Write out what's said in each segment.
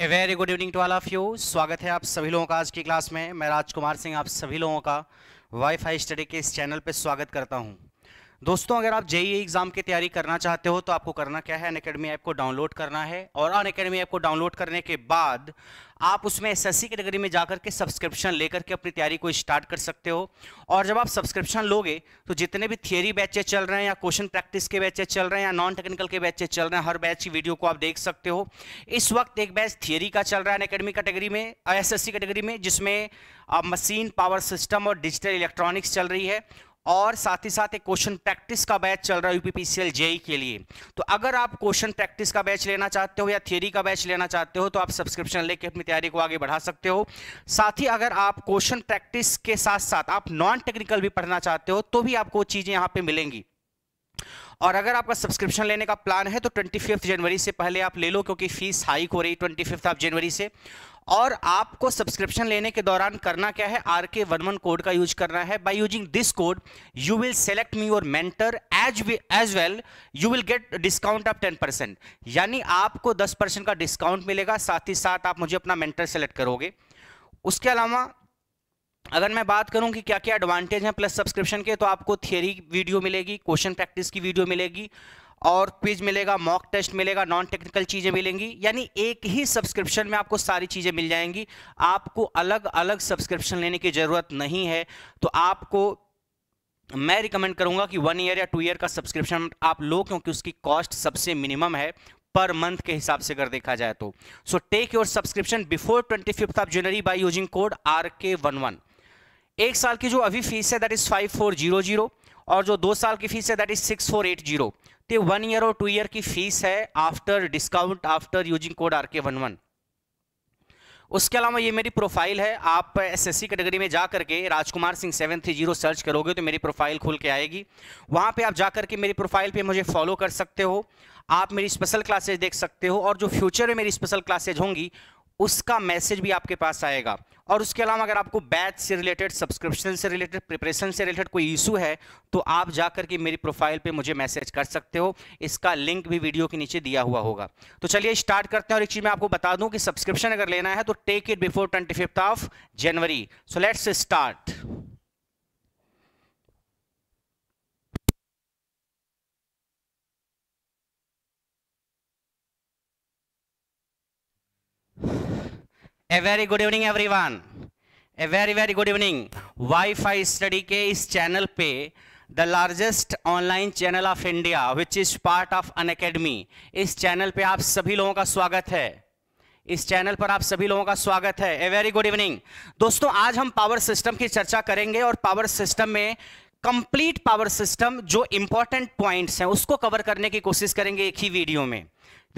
A very good evening to all of you स्वागत है आप सभी लोगों का आज की क्लास में मैं राजकुमार सिंह आप सभी लोगों का वाईफाई स्टडी के इस चैनल पर स्वागत करता हूँ दोस्तों अगर आप जेई एग्जाम की तैयारी करना चाहते हो तो आपको करना क्या है अन ऐप को डाउनलोड करना है और अन अकेडमी ऐप को डाउनलोड करने के बाद आप उसमें एसएससी कैटेगरी में जाकर के सब्सक्रिप्शन लेकर के अपनी तैयारी को स्टार्ट कर सकते हो और जब आप सब्सक्रिप्शन लोगे तो जितने भी थियरी बैचे चल रहे हैं या क्वेश्चन प्रैक्टिस के बैचे चल रहे हैं या नॉन टेक्निकल के बैचे चल रहे हैं हर बैच की वीडियो को आप देख सकते हो इस वक्त एक बैच थियरी का चल रहा है अकेडमी कैटेगरी में एस कैटेगरी में जिसमें मशीन पावर सिस्टम और डिजिटल इलेक्ट्रॉनिक्स चल रही है और साथ ही साथ एक क्वेश्चन प्रैक्टिस का बैच चल रहा है यूपीपीसीएल जेई के लिए तो अगर आप क्वेश्चन प्रैक्टिस का बैच लेना चाहते हो या थियरी का बैच लेना चाहते हो तो आप सब्सक्रिप्शन लेके अपनी तैयारी को आगे बढ़ा सकते हो साथ ही अगर आप क्वेश्चन प्रैक्टिस के साथ साथ आप नॉन टेक्निकल भी पढ़ना चाहते हो तो भी आपको चीज़ें यहाँ पे मिलेंगी और अगर आपका सब्सक्रिप्शन लेने का प्लान है तो ट्वेंटी जनवरी से पहले आप ले लो क्योंकि फीस हाइक हो रही है ट्वेंटी फिफ्थ जनवरी से और आपको सब्सक्रिप्शन लेने के दौरान करना क्या है R K one one code का यूज करना है by using this code you will select me your mentor as as well you will get discount of ten percent यानी आपको दस परसेंट का डिस्काउंट मिलेगा साथ ही साथ आप मुझे अपना मेंटर सेलेक्ट करोगे उसके अलावा अगर मैं बात करूं कि क्या क्या एडवांटेज हैं प्लस सब्सक्रिप्शन के तो आपको थियरी वीडियो मिलेगी क्वेश्चन प्रैक्टिस की वीडियो मिलेगी और क्विज मिलेगा मॉक टेस्ट मिलेगा नॉन टेक्निकल चीज़ें मिलेंगी यानी एक ही सब्सक्रिप्शन में आपको सारी चीज़ें मिल जाएंगी आपको अलग अलग सब्सक्रिप्शन लेने की ज़रूरत नहीं है तो आपको मैं रिकमेंड करूंगा कि वन ईयर या टू ईयर का सब्सक्रिप्शन आप लो क्योंकि उसकी कॉस्ट सबसे मिनिमम है पर मंथ के हिसाब से अगर देखा जाए तो so take your subscription before twenty fifth of January by using code R K one one एक साल की जो अभी फीस है that is five four zero zero और जो दो साल की फीस है that is six four eight zero तो वन ईयर और टू ईयर की फीस है after discount after using code R K one one उसके अलावा ये मेरी प्रोफाइल है आप एसएससी कैटेगरी में जा करके Rajkumar Singh seven three zero search करोगे तो मेरी प्रोफाइल खुल के आएगी वहाँ पे आप जा करके मेरी प्रोफाइल पे मुझे फॉलो कर सकते हो आप मेरी स्पेशल क्लासेज देख सकते हो और जो फ्यूचर में मेरी स्पेशल क्लासेज होंगी उसका मैसेज भी आपके पास आएगा और उसके अलावा अगर आपको बैच से रिलेटेड सब्सक्रिप्शन से रिलेटेड प्रिपरेशन से रिलेटेड कोई इशू है तो आप जाकर के मेरी प्रोफाइल पे मुझे मैसेज कर सकते हो इसका लिंक भी वीडियो के नीचे दिया हुआ होगा तो चलिए स्टार्ट करते हैं और एक चीज़ मैं आपको बता दूं कि सब्सक्रिप्शन अगर लेना है तो take it before twenty of January so let's start a very good evening everyone a very very good evening WiFi study के इस चैनल पे the largest online channel of India which is part of Unacademy इस channel पे आप सभी लोगों का स्वागत है इस चैनल पर आप सभी लोगों का स्वागत है ए वेरी गुड इवनिंग दोस्तों आज हम पावर सिस्टम की चर्चा करेंगे और पावर सिस्टम में कंप्लीट पावर सिस्टम जो इंपॉर्टेंट पॉइंट्स हैं उसको कवर करने की कोशिश करेंगे एक ही वीडियो में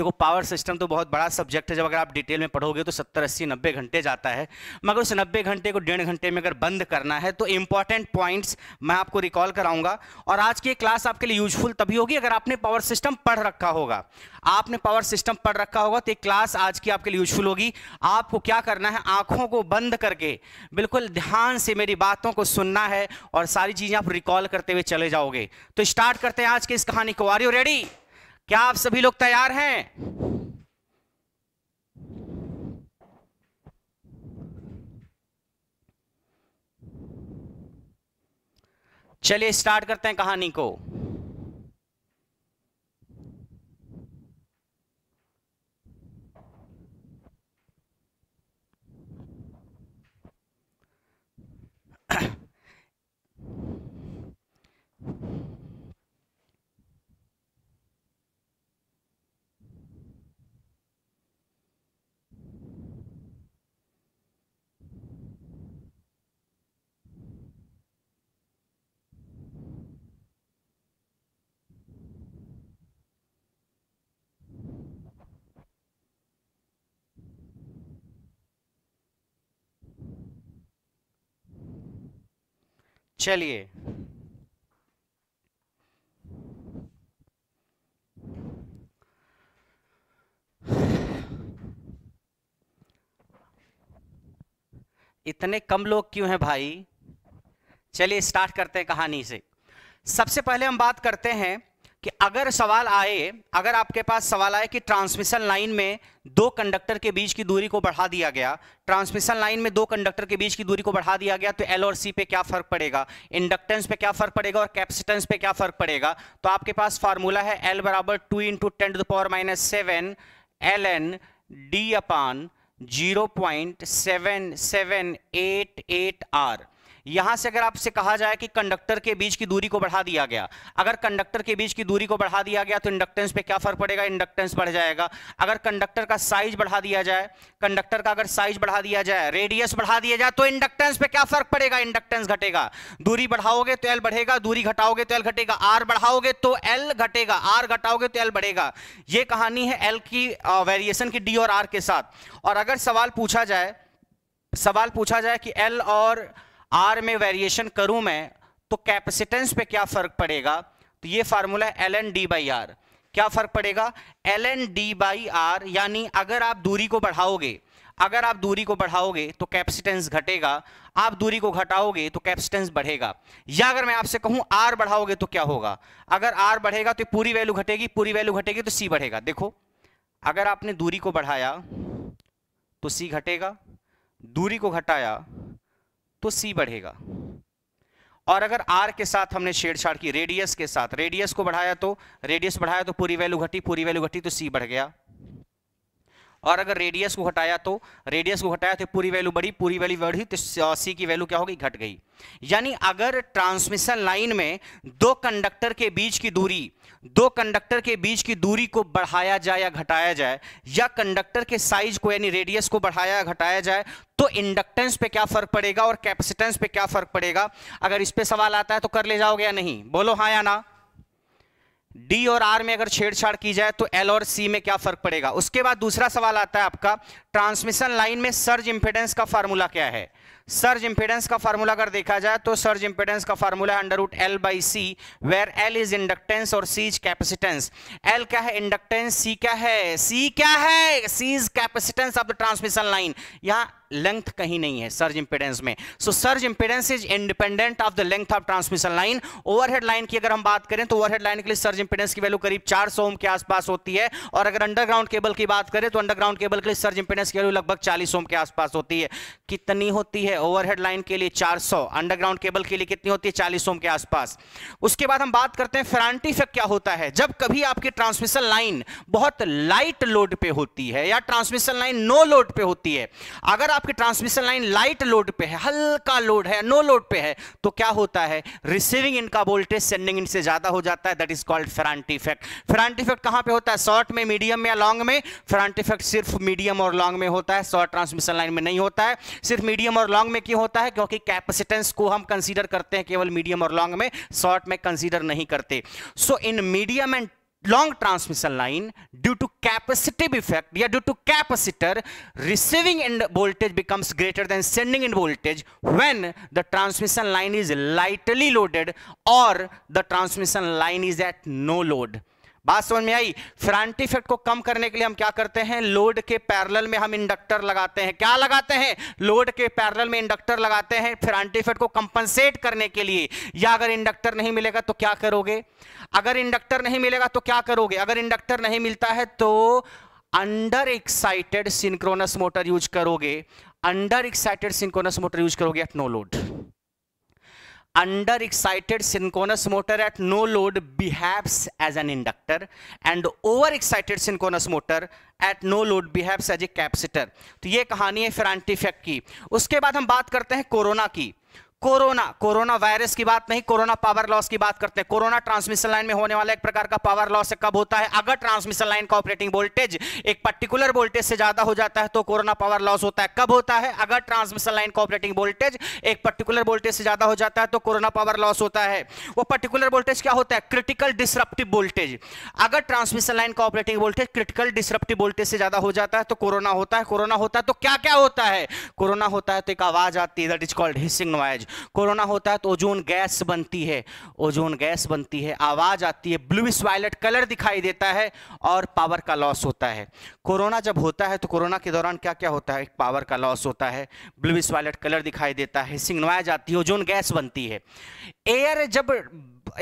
देखो पावर सिस्टम तो बहुत बड़ा सब्जेक्ट है जब अगर आप डिटेल में पढ़ोगे तो सत्तर अस्सी नब्बे घंटे जाता है मगर उस नब्बे घंटे को डेढ़ घंटे में अगर बंद करना है तो इंपॉर्टेंट पॉइंट्स मैं आपको रिकॉल कराऊंगा और आज की क्लास आपके लिए यूजफुल तभी होगी अगर आपने पावर सिस्टम पढ़ रखा होगा आपने पावर सिस्टम पढ़ रखा होगा तो क्लास आज की आपके लिए यूजफुल होगी आपको क्या करना है आंखों को बंद करके बिल्कुल ध्यान से मेरी बातों को सुनना है और सारी चीजें आप रिकॉल करते हुए चले जाओगे तो स्टार्ट करते हैं आज की इस कहानी को आर यू रेडी क्या आप सभी लोग तैयार हैं चलिए स्टार्ट करते हैं कहानी को चलिए इतने कम लोग क्यों हैं भाई चलिए स्टार्ट करते हैं कहानी से सबसे पहले हम बात करते हैं कि अगर सवाल आए अगर आपके पास सवाल आए कि ट्रांसमिशन लाइन में दो कंडक्टर के बीच की दूरी को बढ़ा दिया गया ट्रांसमिशन लाइन में दो कंडक्टर के बीच की दूरी को बढ़ा दिया गया तो एल और सी पे क्या फर्क पड़ेगा इंडक्टेंस पे क्या फर्क पड़ेगा और कैपेसिटेंस पे क्या फर्क पड़ेगा तो आपके पास फार्मूला है एल बराबर two into ten to power minus seven L N D upon zero point seven seven eight eight R यहां से अगर आपसे कहा जाए कि कंडक्टर के बीच की दूरी को बढ़ा दिया गया अगर कंडक्टर के बीच की दूरी को बढ़ा दिया गया तो इंडक्टेंस पे क्या फर्क पड़ेगा इंडक्टेंस बढ़ जाएगा अगर कंडक्टर का साइज बढ़ा दिया जाए कंडक्टर का अगर साइज बढ़ा दिया जाए रेडियस बढ़ा दिया जाए तो इंडक्टेंस पे क्या फर्क पड़ेगा इंडक्टेंस घटेगा दूरी बढ़ाओगे तो एल बढ़ेगा दूरी घटाओगे तो एल घटेगा आर बढ़ाओगे तो एल घटेगा आर घटाओगे तो एल बढ़ेगा यह कहानी है एल की वेरिएशन की डी और आर के साथ और अगर सवाल पूछा जाए सवाल पूछा जाए कि एल और आर में वेरिएशन करूं मैं तो कैपेसिटेंस पे क्या फर्क पड़ेगा तो ये फार्मूला है L N D by R क्या फर्क पड़ेगा L N D by R यानी अगर आप दूरी को बढ़ाओगे अगर आप दूरी को बढ़ाओगे तो कैपेसिटेंस घटेगा आप दूरी को घटाओगे तो कैपेसिटेंस बढ़ेगा या अगर मैं आपसे कहूं आर बढ़ाओगे तो क्या होगा अगर आर बढ़ेगा तो पूरी वैल्यू घटेगी पूरी वैल्यू घटेगी तो सी बढ़ेगा देखो अगर आपने दूरी को बढ़ाया तो सी घटेगा दूरी को घटाया तो सी बढ़ेगा और अगर आर के साथ हमने छेड़छाड़ की रेडियस के साथ रेडियस को बढ़ाया तो रेडियस बढ़ाया तो पूरी वैल्यू घटी पूरी वैल्यू घटी तो सी बढ़ गया और अगर रेडियस को घटाया तो रेडियस को घटाया तो पूरी वैल्यू बढ़ी पूरी वैल्यू बढ़ी तो सी uh, की वैल्यू क्या होगी घट गई यानी अगर ट्रांसमिशन लाइन में दो कंडक्टर के बीच की दूरी दो कंडक्टर के बीच की दूरी को बढ़ाया जाए या घटाया जाए या कंडक्टर के साइज को यानी रेडियस को बढ़ाया या घटाया जाए तो इंडक्टेंस पे क्या फर्क पड़ेगा और कैपेसिटेंस पे क्या फर्क पड़ेगा अगर इस पे सवाल आता है तो कर ले जाओगे या नहीं बोलो हाँ या ना डी और आर में अगर छेड़छाड़ की जाए तो एल और सी में क्या फर्क पड़ेगा उसके बाद दूसरा सवाल आता है आपका ट्रांसमिशन लाइन में सर्ज इंपेडेंस का फार्मूला क्या है सर्ज इंपेडेंस का फार्मूला अगर देखा जाए तो सर्ज इंपेडेंस का formula under root L by C where L is inductance और सी इज कैपेसिटेंस एल क्या है इंडक्टेंस सी क्या है सी क्या है C is capacitance of the transmission line यहाँ लेंथ कहीं नहीं है सर्ज इंपेडेंस में so surge impedance is independent of the length of transmission line overhead line की अगर हम बात करें तो ओवरहेड लाइन के लिए सर्ज इंपेडेंस की वैल्यू करीब 400 ओम के आसपास होती है और अगर अंडरग्राउंड केबल की बात करें तो अंडरग्राउंड केबल के लिए सर्ज इंपेडेंस की वैल्यू लगभग 40 ओम के आसपास होती है कितनी होती है ओवरहेड लाइन के लिए 400 अंडरग्राउंड केबल के लिए कितनी होती है 40 ओम के आसपास उसके बाद हम बात करते हैं फेरांटी इफेक्ट क्या होता है जब कभी आपकी ट्रांसमिशन लाइन बहुत लाइट लोड पे होती है या ट्रांसमिशन लाइन नो लोड पे होती है अगर आपकी ट्रांसमिशन लाइन लाइट लोड पे है हल्का लोड है नो लोड पे है तो क्या होता है रिसीविंग इनका का वोल्टेज सेंडिंग इन से ज्यादा हो जाता है that is called Ferranti effect Ferranti effect कहां पे होता है शॉर्ट में मीडियम में या लॉन्ग में फेरांट इफेक्ट सिर्फ मीडियम और लॉन्ग में होता है शॉर्ट ट्रांसमिशन लाइन में नहीं होता है सिर्फ मीडियम और लॉन्ग में क्यों होता है क्योंकि कैपेसिटेंस को हम कंसिडर करते हैं केवल मीडियम और लॉन्ग में शॉर्ट में कंसिडर नहीं करते so in medium and long transmission line due to capacitive effect yeah due to capacitor receiving end voltage becomes greater than sending end voltage when the transmission line is lightly loaded or the transmission line is at no load बात समझ में आई फ्रांट effect को कम करने के लिए हम क्या करते हैं लोड के पैरेलल में हम इंडक्टर लगाते हैं क्या लगाते हैं लोड के पैरेलल में इंडक्टर लगाते हैं फ्रांट इफेक्ट को कंपनसेट करने के लिए या अगर इंडक्टर नहीं मिलेगा तो क्या करोगे अगर इंडक्टर नहीं मिलेगा तो क्या करोगे अगर इंडक्टर नहीं मिलता है तो under excited synchronous motor use करोगे under excited synchronous motor use करोगे at no load under excited synchronous motor at no load behaves as an inductor and over excited synchronous motor at no load behaves as a capacitor तो ये कहानी है फिर की उसके बाद हम बात करते हैं कोरोना की कोरोना कोरोना वायरस की बात नहीं कोरोना पावर लॉस की बात करते हैं कोरोना ट्रांसमिशन लाइन में होने वाला एक प्रकार का पावर लॉस कब होता है अगर ट्रांसमिशन लाइन का ऑपरेटिंग वोल्टेज एक पर्टिकुलर वोल्टेज से ज्यादा हो जाता है तो कोरोना पावर लॉस होता है कब होता है अगर ट्रांसमिशन लाइन का ऑपरेटिंग वोल्टेज एक पर्टिकुलर वोल्टेज से ज्यादा हो जाता है तो कोरोना पावर लॉस होता है वो पर्टिकुलर वोल्टेज क्या होता है क्रिटिकल डिसरप्टिव वोल्टेज अगर ट्रांसमिशन लाइन का operating voltage critical disruptive voltage से ज्यादा हो जाता है तो कोरोना होता है कोरोना होता है तो क्या क्या होता है कोरोना होता है तो एक आवाज आती है that is called hissing noise corona होता है तो ओजोन गैस बनती है ओजोन गैस बनती है आवाज़ आती है ब्लूइश वायलट कलर दिखाई देता है और पावर का लॉस होता है कोरोना जब होता है तो कोरोना के दौरान क्या क्या होता है पावर का लॉस होता है ब्लूइश वायलट कलर दिखाई देता है सिंगनवाया जाती है ओजोन गैस बनती है एयर जब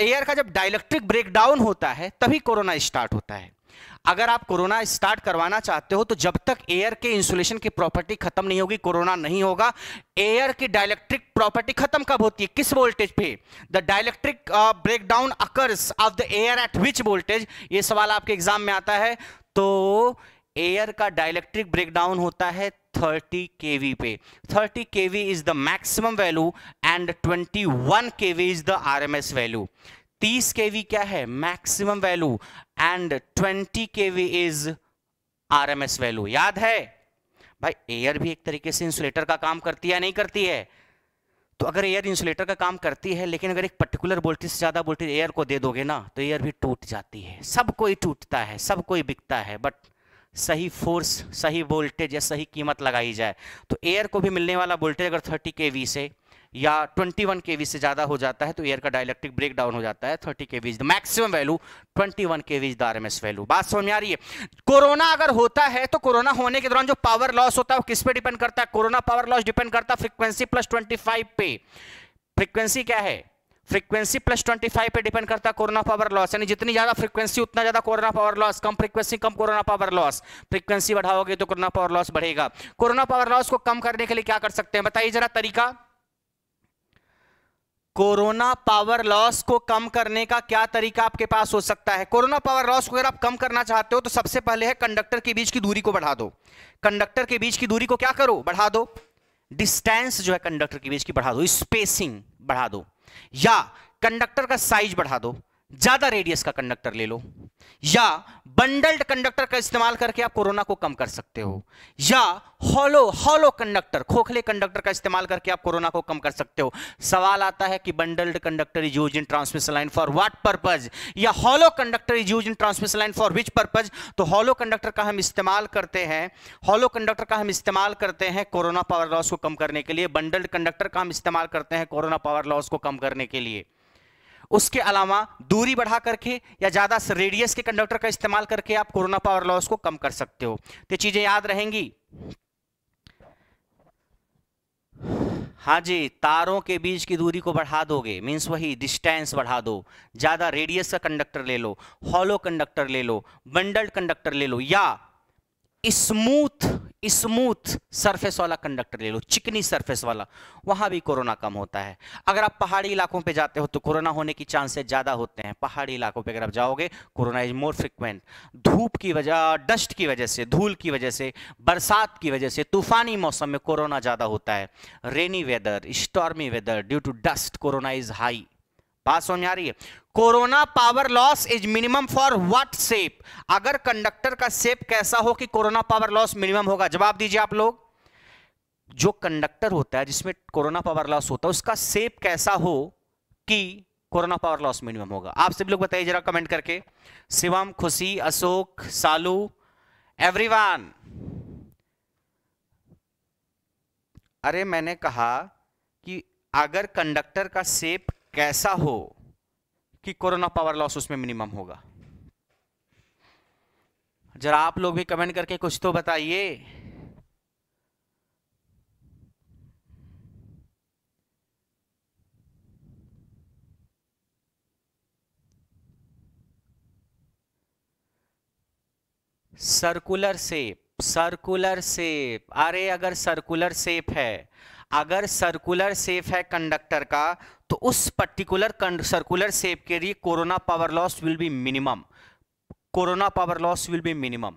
एयर का जब डायलैक्ट्रिक ब्रेकडाउन होता है तभी कोरोना स्टार्ट होता है अगर आप कोरोना स्टार्ट करवाना चाहते हो तो जब तक एयर के इंसुलेशन की प्रॉपर्टी खत्म नहीं होगी कोरोना नहीं होगा एयर की डायलेक्ट्रिक प्रॉपर्टी खत्म कब होती है किस वोल्टेज पे the break breakdown occurs of the air at which voltage ये सवाल आपके एग्जाम में आता है तो एयर का डायलेक्ट्रिक ब्रेकडाउन होता है 30 kV पे 30 kV is the maximum value and 21 kV is the RMS value 30 kV क्या है maximum value and 20 V is RMS value याद है भाई एयर भी एक तरीके से इंसुलेटर का काम करती है नहीं करती है तो अगर एयर इंसुलेटर का काम करती है लेकिन अगर एक पर्टिकुलर वोल्टेज से ज़्यादा वोल्टेज एयर को दे दोगे ना तो एयर भी टूट जाती है सब कोई टूटता है सब कोई बिकता है बट सही फोर्स सही वोल्टेज या सही कीमत लगाई जाए तो एयर को भी मिलने वाला वोल्टेज अगर थर्टी के वी से या 21 वन के वी से ज़्यादा हो जाता है तो एयर का डायलैक्ट्रिक ब्रेक डाउन हो जाता है 30 के वीज मैक्सिमम वैल्यू 21 वन के वीज दार एम वैल्यू बात समझ में आ रही है कोरोना अगर होता है तो कोरोना होने के दौरान जो पावर लॉस होता है वो किस पे डिपेंड करता है कोरोना पावर लॉस डिपेंड करता है फ्रिक्वेंसी प्लस ट्वेंटी पे फ्रिक्वेंसी क्या है फ्रीक्वेंसी प्लस ट्वेंटी फाइव पे डिपेंड करता है कोरोना पावर लॉस यानी जितनी ज्यादा फ्रीक्वेंसी उतना ज्यादा कोरोना पावर लॉस कम फ्रीक्वेंसी कम कोरोना पावर लॉस फ्रीक्वेंसी बढ़ाओगे तो कोरोना पावर लॉस बढ़ेगा कोरोना पावर लॉस को कम करने के लिए क्या कर सकते हैं बताइए जरा तरीका कोरोना पावर लॉस को कम करने का क्या तरीका आपके पास हो सकता है कोरोना पावर लॉस को अगर आप कम करना चाहते हो तो सबसे पहले है कंडक्टर के बीच की दूरी को बढ़ा दो कंडक्टर के बीच की दूरी को क्या करो बढ़ा दो डिस्टेंस जो है कंडक्टर के बीच की बढ़ा दो स्पेसिंग बढ़ा दो या कंडक्टर का साइज बढ़ा दो ज्यादा रेडियस का कंडक्टर ले लो या बंडल्ड कंडक्टर का इस्तेमाल करके आप कोरोना को कम कर सकते हो या हॉलो हॉलो कंडक्टर खोखले कंडक्टर का इस्तेमाल करके आप कोरोना को कम कर सकते हो सवाल आता है कि bundled conductor is use in transmission line for what purpose या hollow conductor is use in transmission line for which purpose तो हॉलो कंडक्टर का हम इस्तेमाल करते हैं हॉलो कंडक्टर का हम इस्तेमाल करते हैं कोरोना पावर लॉस को कम करने के लिए बंडल्ड कंडक्टर का हम इस्तेमाल करते हैं कोरोना पावर लॉस को कम करने के लिए उसके अलावा दूरी बढ़ा करके या ज़्यादा रेडियस के कंडक्टर का इस्तेमाल करके आप कोरोना पावर लॉस को कम कर सकते हो तो चीज़ें याद रहेंगी हाँ जी तारों के बीच की दूरी को बढ़ा दोगे मीन्स वही डिस्टेंस बढ़ा दो ज़्यादा रेडियस का कंडक्टर ले लो हॉलो कंडक्टर ले लो बंडल्ड कंडक्टर ले लो या स्मूथ स्मूथ सरफेस वाला कंडक्टर ले लो चिकनी सरफेस वाला वहां भी कोरोना कम होता है अगर आप पहाड़ी इलाकों पे जाते हो तो कोरोना होने की चांसेस ज्यादा होते हैं पहाड़ी इलाकों पे अगर आप जाओगे कोरोना इज मोर फ्रिक्वेंट धूप की वजह डस्ट की वजह से धूल की वजह से बरसात की वजह से तूफानी मौसम में कोरोना ज्यादा होता है rainy weather stormy weather due to dust corona is high बात समझ आ रही है corona power loss is minimum for what shape अगर कंडक्टर का सेप कैसा हो कि कोरोना पावर लॉस मिनिमम होगा जवाब दीजिए आप लोग जो कंडक्टर होता है जिसमें कोरोना पावर लॉस होता है उसका सेप कैसा हो कि कोरोना पावर लॉस मिनिमम होगा आप सभी लोग बताइए जरा कमेंट करके शिवम खुशी अशोक सालू एवरीवन अरे मैंने कहा कि अगर कंडक्टर का सेप कैसा हो कि कोरोना पावर लॉस उसमें मिनिमम होगा जरा आप लोग भी कमेंट करके कुछ तो बताइए सर्कुलर सेप सर्कुलर सेप अरे अगर सर्कुलर सेप है अगर सर्कुलर सेप है कंडक्टर का तो उस पर्टिकुलर सर्कुलर सेप के लिए corona power loss will be minimum corona power loss will be minimum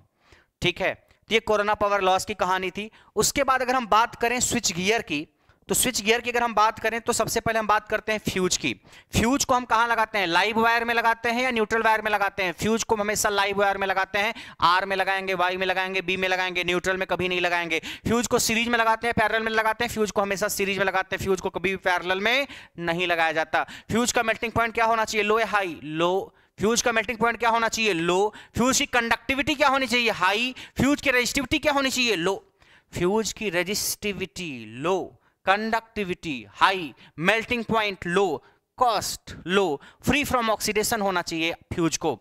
ठीक है तो ये कोरोना पावर लॉस की कहानी थी उसके बाद अगर हम बात करें स्विच गियर की तो स्विच गियर की अगर हम बात करें तो सबसे पहले हम बात करते हैं फ्यूज की फ्यूज को हम कहां लगाते हैं लाइव वायर में लगाते हैं या न्यूट्रल वायर में लगाते हैं फ्यूज को हमेशा लाइव वायर में लगाते हैं आर में लगाएंगे वाई में लगाएंगे बी में लगाएंगे न्यूट्रल में कभी नहीं लगाएंगे फ्यूज को सीरीज में लगाते हैं पैरल में लगाते हैं फ्यूज को हमेशा सीरीज में लगाते हैं फ्यूज को कभी भी पैरल में नहीं लगाया जाता फ्यूज का मेल्टिंग पॉइंट क्या होना चाहिए लो या हाई लो फ्यूज का मेल्टिंग पॉइंट क्या होना चाहिए लो फ्यूज की कंडक्टिविटी क्या होनी चाहिए हाई फ्यूज की रेजिस्टिविटी क्या होनी चाहिए लो फ्यूज की resistivity low conductivity high melting point low cost low free from oxidation होना चाहिए फ्यूज को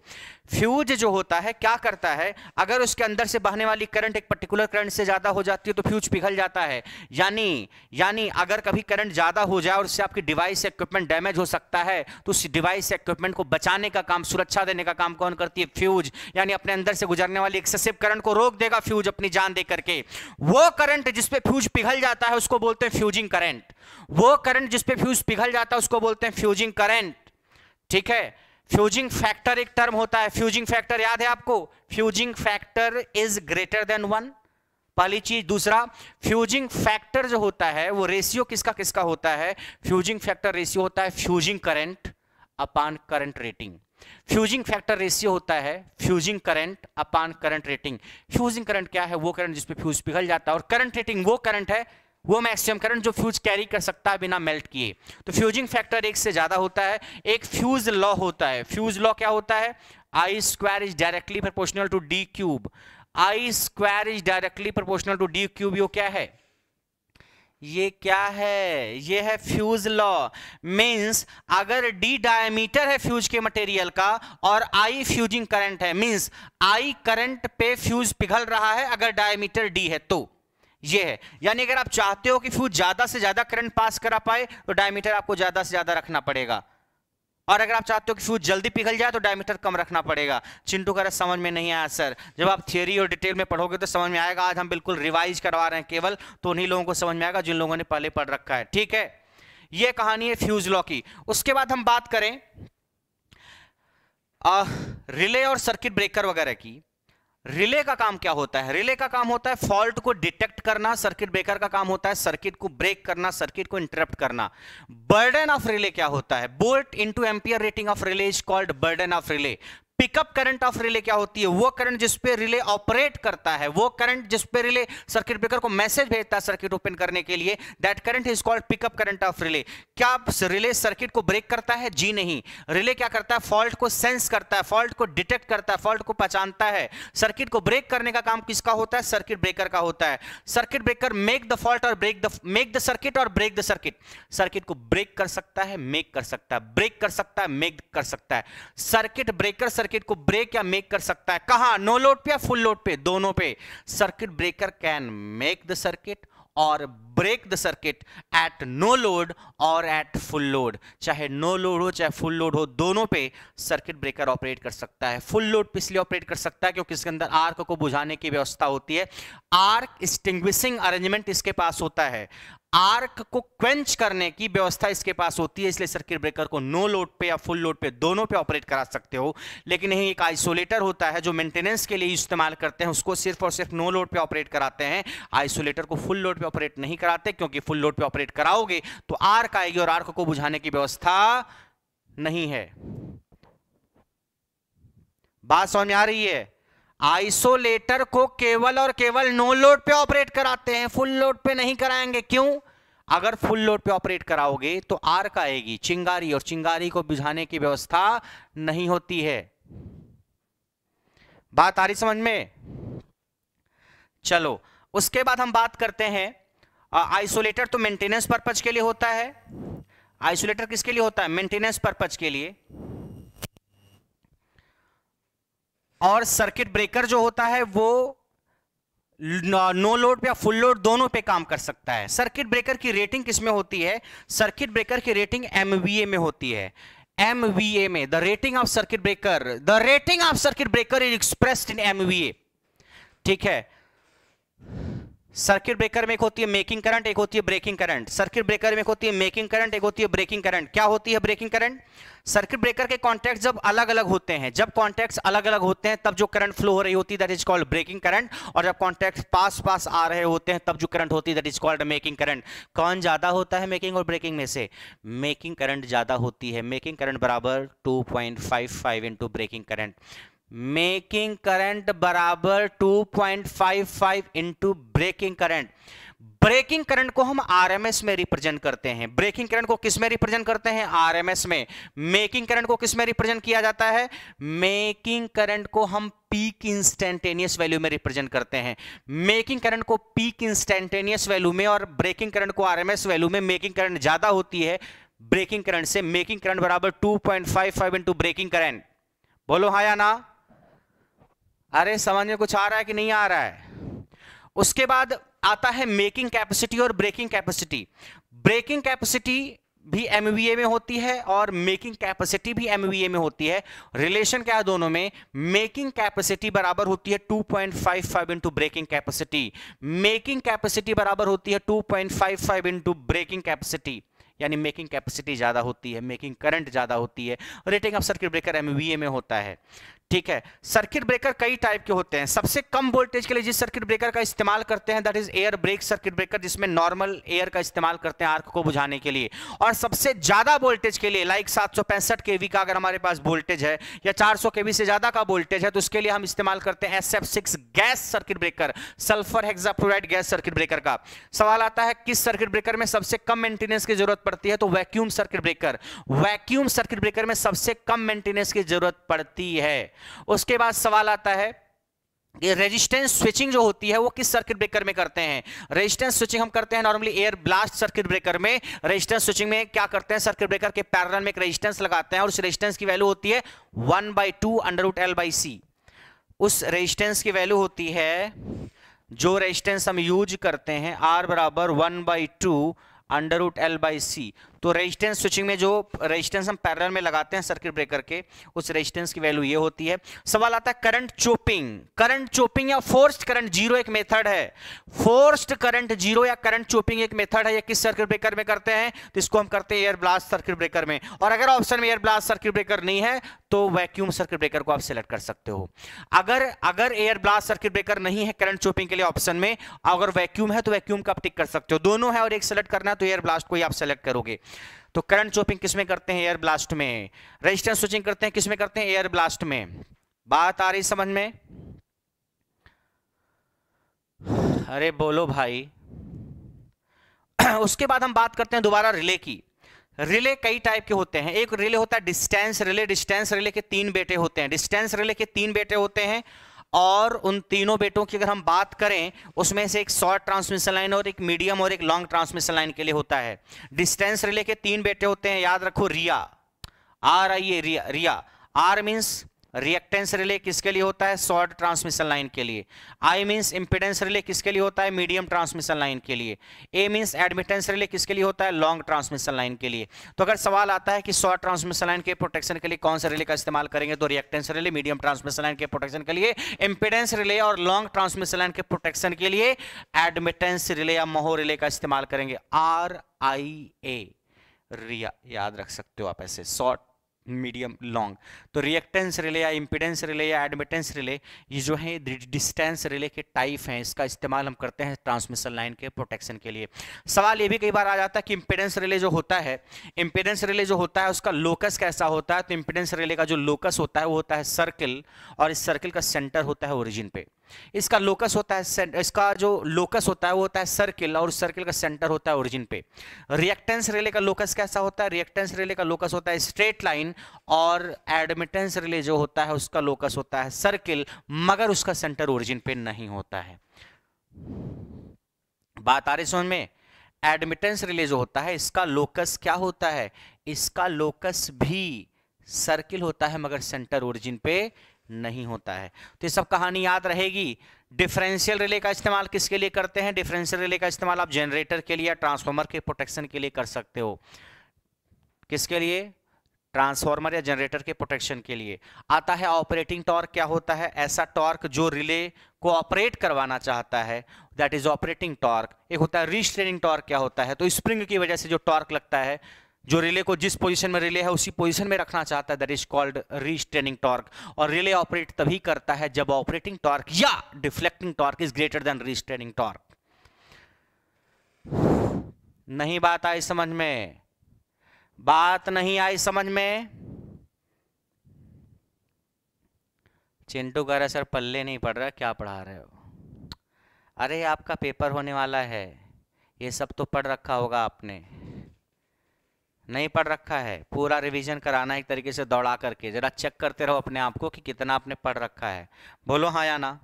फ्यूज जो होता है क्या करता है अगर उसके अंदर से बहने वाली करंट एक पर्टिकुलर करंट से ज़्यादा हो जाती है तो फ्यूज पिघल जाता है यानी यानी अगर कभी करंट ज़्यादा हो जाए और उससे आपकी डिवाइस इक्विपमेंट डैमेज हो सकता है तो उस डिवाइस इक्विपमेंट को बचाने का काम सुरक्षा देने का काम कौन करती है फ्यूज यानी अपने अंदर से गुजरने वाली एक्सेसिव करंट को रोक देगा फ्यूज अपनी जान दे करके वो करंट जिसपे फ्यूज पिघल जाता है उसको बोलते हैं फ्यूजिंग करंट वो करंट जिसपे फ्यूज पिघल जाता है उसको बोलते हैं फ्यूजिंग करंट ठीक है फ्यूजिंग फैक्टर एक टर्म होता है फ्यूजिंग फैक्टर याद है आपको fusing factor is greater than one पहली चीज दूसरा फ्यूजिंग फैक्टर जो होता है वो रेशियो किसका किसका होता है फ्यूजिंग फैक्टर रेशियो होता है fusing current upon current rating fusing factor ratio होता है fusing current upon current rating fusing current क्या है वो करंट जिसपे फ्यूज पिघल जाता है और करंट रेटिंग वो करंट है वो मैक्सिमम करंट जो फ्यूज कैरी कर सकता है बिना मेल्ट किए तो फ्यूजिंग फैक्टर एक से ज़्यादा होता है एक फ्यूज लॉ होता है फ्यूज लॉ क्या होता है I square is directly proportional to D cube I square is directly proportional to D cube यो क्या है ये क्या है ये है फ्यूज लॉ मींस अगर डी डायमीटर है फ्यूज के मटेरियल का और आई फ्यूजिंग करंट है मींस आई करंट पे फ्यूज पिघल रहा है अगर डायमीटर डी है तो ये है यानी अगर आप चाहते हो कि फ्यूज ज्यादा से ज्यादा करंट पास करा पाए तो डायमीटर आपको ज्यादा से ज्यादा रखना पड़ेगा और अगर आप चाहते हो कि फ्यूज जल्दी पिघल जाए तो डायमीटर कम रखना पड़ेगा चिंटू कर समझ में नहीं आया सर जब आप थियोरी और डिटेल में पढ़ोगे तो समझ में आएगा आज हम बिल्कुल रिवाइज करवा रहे हैं केवल तो उन्हीं लोगों को समझ में आएगा जिन लोगों ने पहले पढ़ रखा है ठीक है ये कहानी है फ्यूज लॉ की उसके बाद हम बात करें आ, रिले और सर्किट ब्रेकर वगैरह की रिले का काम क्या होता है रिले का काम होता है फॉल्ट को डिटेक्ट करना सर्किट ब्रेकर का काम होता है सर्किट को ब्रेक करना सर्किट को इंटरप्ट करना बर्डन ऑफ रिले क्या होता है volt into ampere rating of relay is called burden of relay pickup current of relay क्या होती है वो करंट जिस पे रिले ऑपरेट करता है वो करंट जिस पे रिले सर्किट ब्रेकर को मैसेज भेजता है सर्किट ओपन करने के लिए that current is called pickup current of relay क्या रिले सर्किट को ब्रेक करता है जी नहीं रिले क्या करता है फॉल्ट को सेंस करता है फॉल्ट को डिटेक्ट करता है फॉल्ट को पहचानता है सर्किट को ब्रेक करने का काम किसका होता है सर्किट ब्रेकर का होता है circuit breaker make the fault और break the make the circuit और ब्रेक द सर्किट सर्किट को ब्रेक कर सकता है मेक कर सकता है ब्रेक कर सकता है मेक कर सकता है सर्किट ब्रेकर सर्किट सर्किट को ब्रेक या मेक कर सकता है कहा नो लोड पे या फुल लोड पे दोनों पे circuit breaker can make the circuit और break the circuit at no load और एट फुल लोड चाहे नो लोड हो चाहे फुल लोड हो दोनों पे सर्किट ब्रेकर ऑपरेट कर सकता है फुल लोड पे इसलिए ऑपरेट कर सकता है क्योंकि इसके अंदर आर्क को बुझाने की व्यवस्था होती है आर्क स्टिंग्विशिंग अरेंजमेंट इसके पास होता है आर्क को क्वेंच करने की व्यवस्था इसके पास होती है इसलिए सर्किट ब्रेकर को नो लोड पे या फुल लोड पे दोनों पे ऑपरेट करा सकते हो लेकिन यही एक आइसोलेटर होता है जो मेंटेनेंस के लिए इस्तेमाल करते हैं उसको सिर्फ और सिर्फ नो लोड पे ऑपरेट कराते हैं आइसोलेटर को फुल लोड पे ऑपरेट नहीं कराते क्योंकि फुल लोड पे ऑपरेट कराओगे तो आर्क आएगी और आर्क को बुझाने की व्यवस्था नहीं है बात समझ में आ रही है आइसोलेटर को केवल और केवल नो लोड पे ऑपरेट कराते हैं फुल लोड पे नहीं कराएंगे क्यों अगर फुल लोड पे ऑपरेट कराओगे तो आर का आएगी चिंगारी और चिंगारी को बुझाने की व्यवस्था नहीं होती है बात आ रही समझ में चलो उसके बाद हम बात करते हैं आइसोलेटर तो मेंटेनेंस पर्पज के लिए होता है आइसोलेटर किसके लिए होता है मेंटेनेंस पर्पज के लिए और सर्किट ब्रेकर जो होता है वो नो लोड या फुल लोड दोनों पे काम कर सकता है सर्किट ब्रेकर की रेटिंग किसमें होती है सर्किट ब्रेकर की रेटिंग एम में होती है एम में the rating of circuit breaker the rating of circuit breaker is expressed in M ठीक है सर्किट ब्रेकर में एक होती है मेकिंग करंट एक होती है ब्रेकिंग करंट सर्किट ब्रेकर में एक होती है मेकिंग करंट एक होती है ब्रेकिंग करंट क्या होती है ब्रेकिंग करंट सर्किट ब्रेकर के कॉन्टैक्ट जब अलग अलग होते हैं जब कॉन्टैक्ट अलग अलग होते हैं तब जो करंट फ्लो हो रही होती है that is called breaking current और जब कॉन्टैक्ट पास पास आ रहे होते हैं तब जो करंट होती है that is called making current कौन ज्यादा होता है मेकिंग और ब्रेकिंग में से मेकिंग करंट ज्यादा होती है मेकिंग करंट बराबर two point five five into breaking current making current बराबर 2.55 into breaking current breaking current को हम आरएमएस में रिप्रेजेंट करते हैं ब्रेकिंग करंट को किस में रिप्रेजेंट करते हैं आरएमएस में मेकिंग करंट को किस में रिप्रेजेंट किया जाता है मेकिंग करंट को हम पीक इंस्टेंटेनियस वैल्यू में रिप्रेजेंट करते हैं मेकिंग करंट को पीक इंस्टेंटेनियस वैल्यू में और ब्रेकिंग करंट को आरएमएस वैल्यू में मेकिंग करंट ज्यादा होती है ब्रेकिंग करंट से मेकिंग करंट बराबर two point into breaking current बोलो हाँ या ना अरे समझ में कुछ आ रहा है कि नहीं आ रहा है उसके बाद आता है मेकिंग कैपेसिटी और ब्रेकिंग कैपेसिटी ब्रेकिंग कैपेसिटी भी एम में होती है और मेकिंग कैपेसिटी भी एम में होती है रिलेशन क्या है दोनों में मेकिंग कैपेसिटी बराबर होती है 2.55 point five five into breaking capacity making capacity बराबर होती है 2.55 point five five into breaking capacity यानी मेकिंग कैपेसिटी ज़्यादा होती है मेकिंग करंट ज़्यादा होती है rating of circuit breaker M में होता है ठीक है सर्किट ब्रेकर कई टाइप के होते हैं सबसे कम वोल्टेज के लिए जिस सर्किट ब्रेकर का इस्तेमाल करते हैं that is air break circuit breaker जिसमें नॉर्मल एयर का इस्तेमाल करते हैं आर्क को बुझाने के लिए और सबसे ज्यादा वोल्टेज के लिए लाइक सात सौ पैंसठ वी का अगर हमारे पास वोल्टेज है या चार सौ केवी से ज्यादा का वोल्टेज है तो उसके लिए हम इस्तेमाल करते हैं S F six gas circuit breaker sulphur hexafluoride gas circuit breaker का सवाल आता है किस सर्किट ब्रेकर में सबसे कम मेंटेनेंस की जरूरत पड़ती है तो vacuum circuit breaker vacuum circuit breaker में सबसे कम मेंटेनेंस की जरूरत पड़ती है उसके बाद सवाल आता है कि रेजिस्टेंस स्विचिंग जो होती है वो किस सर्किट ब्रेकर में करते हैं रेजिस्टेंस स्विचिंग हम करते हैं normally air blast circuit breaker में रेजिस्टेंस स्विचिंग में क्या करते हैं सर्किट ब्रेकर के पैरल में एक रेजिस्टेंस लगाते हैं और उस रेजिस्टेंस की वैल्यू होती है one by two under root L by C उस रेजिस्टेंस की वैल्यू होती है जो रेजिस्टेंस हम यूज करते हैं आर बराबर one by two under root L by C तो रेजिस्टेंस स्विचिंग में जो रेजिस्टेंस हम पैरल में लगाते हैं सर्किट ब्रेकर के उस रेजिस्टेंस की वैल्यू ये होती है सवाल आता है करंट चोपिंग करंट चोपिंग या फोर्स्ड करंट जीरो एक मेथड है फोर्स्ड करंट जीरो या करंट चोपिंग एक मेथड है यह किस सर्किट ब्रेकर में करते हैं तो इसको हम करते हैं एयर ब्लास्ट सर्किट ब्रेकर में और अगर ऑप्शन में एयर ब्लास्ट सर्किट ब्रेकर नहीं है तो वैक्यूम सर्किट ब्रेकर को आप सिलेक्ट कर सकते हो अगर अगर एयर ब्लास्ट सर्किट ब्रेकर नहीं है करंट चोपिंग के लिए ऑप्शन में अगर वैक्यूम है तो वैक्यूम का आप टिक कर सकते हो दोनों है और एक सेलेक्ट करना है तो एयर ब्लास्ट को ही आप सेलेक्ट करोगे तो करंट चोपिंग किसमें करते हैं एयर ब्लास्ट में रजिस्टर स्विचिंग करते हैं किसमें करते हैं एयर ब्लास्ट में बात आ रही समझ में अरे बोलो भाई उसके बाद हम बात करते हैं दोबारा रिले की रिले कई टाइप के होते हैं एक रिले होता है डिस्टेंस रिले डिस्टेंस रिले के तीन बेटे होते हैं डिस्टेंस रिले के तीन बेटे होते हैं और उन तीनों बेटों की अगर हम बात करें उसमें से एक शॉर्ट ट्रांसमिशन लाइन और एक मीडियम और एक लॉन्ग ट्रांसमिशन लाइन के लिए होता है डिस्टेंस रिले के तीन बेटे होते हैं याद रखो रिया आर आई ए रिया रिया आर मीन्स रिएक्टेंस रिले किसके लिए होता है शॉर्ट ट्रांसमिशन लाइन के लिए आई मीन्स इंपिडेंस रिले किसके लिए होता है मीडियम ट्रांसमिशन लाइन के लिए ए मीन्स एडमिटेंस रिले किसके लिए होता है लॉन्ग ट्रांसमिशन लाइन के लिए तो अगर सवाल आता है कि शॉर्ट ट्रांसमिशन लाइन के प्रोटेक्शन के लिए कौन से रिले का इस्तेमाल करेंगे तो reactance relay medium transmission line के प्रोटेक्शन के लिए इंपिडेंस रिले और लॉन्ग ट्रांसमिशन लाइन के प्रोटेक्शन के लिए एडमिटेंस रिले या मोहो रिले का इस्तेमाल करेंगे आर आई ए रिया याद रख सकते हो आप ऐसे शॉर्ट मीडियम लॉन्ग तो रिएक्टेंस रिले या इम्पिडेंस रिले या एडमिटेंस रिले ये जो है डिस्टेंस रिले के टाइप हैं इसका इस्तेमाल हम करते हैं ट्रांसमिशन लाइन के प्रोटेक्शन के लिए सवाल ये भी कई बार आ जाता है कि इम्पिडेंस रिले जो होता है इम्पिडेंस रिले जो होता है उसका लोकस कैसा होता है तो इम्पिडेंस रिले का जो लोकस होता है वो होता है सर्किल और इस सर्किल का सेंटर होता है ओरिजिन पे इसका लोकस होता है इसका जो लोकस होता है वो होता है सर्किल और सर्किल का सेंटर होता है ओरिजिन पे रिएक्टेंस रिले का लोकस कैसा होता है रिएक्टेंस रिले का लोकस होता है स्ट्रेट लाइन और एडमिटेंस रिले जो होता है उसका लोकस होता है सर्किल मगर उसका सेंटर ओरिजिन पे नहीं होता है बात आ रही सोन में एडमिटेंस रिले जो होता है इसका लोकस क्या होता है इसका लोकस भी सर्किल होता है मगर सेंटर ओरिजिन पे नहीं होता है तो ये सब कहानी याद रहेगी डिफरेंशियल रिले का इस्तेमाल किसके लिए करते हैं डिफरेंशियल रिले का इस्तेमाल आप जनरेटर के लिए या ट्रांसफॉर्मर के प्रोटेक्शन के लिए कर सकते हो किसके लिए ट्रांसफॉर्मर या जनरेटर के प्रोटेक्शन के लिए आता है ऑपरेटिंग टॉर्क क्या होता है ऐसा टॉर्क जो रिले को ऑपरेट करवाना चाहता है दैट इज ऑपरेटिंग टॉर्क एक होता है रिस्ट्रेनिंग टॉर्क क्या होता है तो स्प्रिंग की वजह से जो टॉर्क लगता है जो रिले को जिस पोजीशन में रिले है उसी पोजीशन में रखना चाहता है that is called restraining torque और रिले ऑपरेट तभी करता है जब ऑपरेटिंग टॉर्क या deflecting torque is greater than restraining torque नहीं बात आई समझ में बात नहीं आई समझ में चिंटू कह रहा सर पल्ले नहीं पढ़ रहा क्या पढ़ा रहे हो अरे आपका पेपर होने वाला है ये सब तो पढ़ रखा होगा आपने नहीं पढ़ रखा है पूरा रिवीजन कराना एक तरीके से दौड़ा करके ज़रा चेक करते रहो अपने आप को कि कितना आपने पढ़ रखा है बोलो हाँ या ना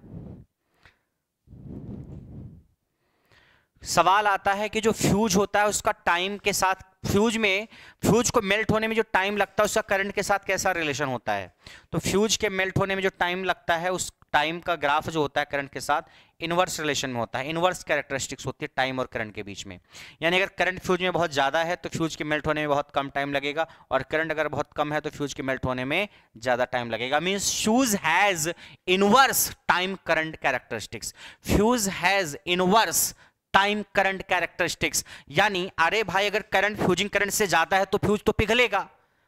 सवाल आता है कि जो फ्यूज होता है उसका टाइम के साथ फ्यूज में फ्यूज को मेल्ट होने में जो टाइम लगता है उसका करंट के साथ कैसा रिलेशन होता है तो फ्यूज के मेल्ट होने में जो टाइम लगता है उस टाइम का ग्राफ जो होता है करंट के साथ इनवर्स रिलेशन में होता है इनवर्स कैरेक्टरिस्टिक्स होती है टाइम और करंट के बीच में यानी अगर करंट फ्यूज में बहुत ज़्यादा है तो फ्यूज के मेल्ट होने में बहुत कम टाइम लगेगा और करंट अगर बहुत कम है तो फ्यूज के मेल्ट होने में ज़्यादा टाइम लगेगा means fuse has inverse time current characteristics fuse has inverse time current characteristics यानी अरे भाई अगर करंट फ्यूजिंग करंट से ज़्यादा है तो फ्यूज तो पिघलेगा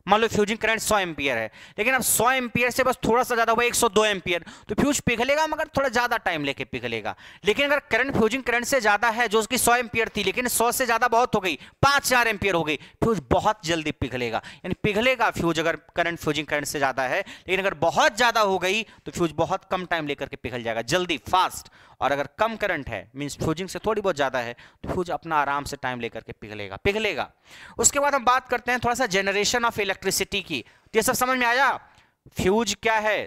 मान लो फ्यूजिंग करंट 100 एम्पियर है लेकिन अब 100 एम्पियर से बस थोड़ा सा ज़्यादा हुआ 102 एम्पियर तो फ्यूज पिघलेगा मगर थोड़ा ज़्यादा टाइम लेके पिघलेगा लेकिन अगर करंट फ्यूजिंग करंट से ज़्यादा है जो उसकी सौ एम्पियर थी लेकिन सौ से ज़्यादा बहुत हो गई पांच हजार एम्पियर हो गई फ्यूज बहुत जल्दी पिघलेगा यानी पिघलेगा फ्यूज अगर करंट फ्यूजिंग करंट से ज़्यादा है लेकिन अगर बहुत ज़्यादा हो गई तो फ्यूज बहुत कम टाइम लेकर के पिघल जाएगा जल्दी फास्ट और अगर कम करंट है मीन्स फ्यूजिंग से थोड़ी बहुत ज़्यादा है तो फ्यूज अपना आराम से टाइम लेकर के पिघलेगा पिघलेगा उसके बाद हम बात करते हैं थोड़ा सा जनरेशन ऑफ इलेक्ट्रिसिटी की तो ये सब समझ में आया फ्यूज क्या है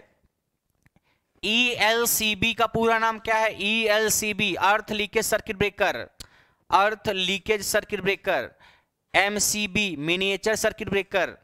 ई एल सी बी का पूरा नाम क्या है E L C B earth leakage circuit breaker earth leakage circuit breaker M C B miniature circuit breaker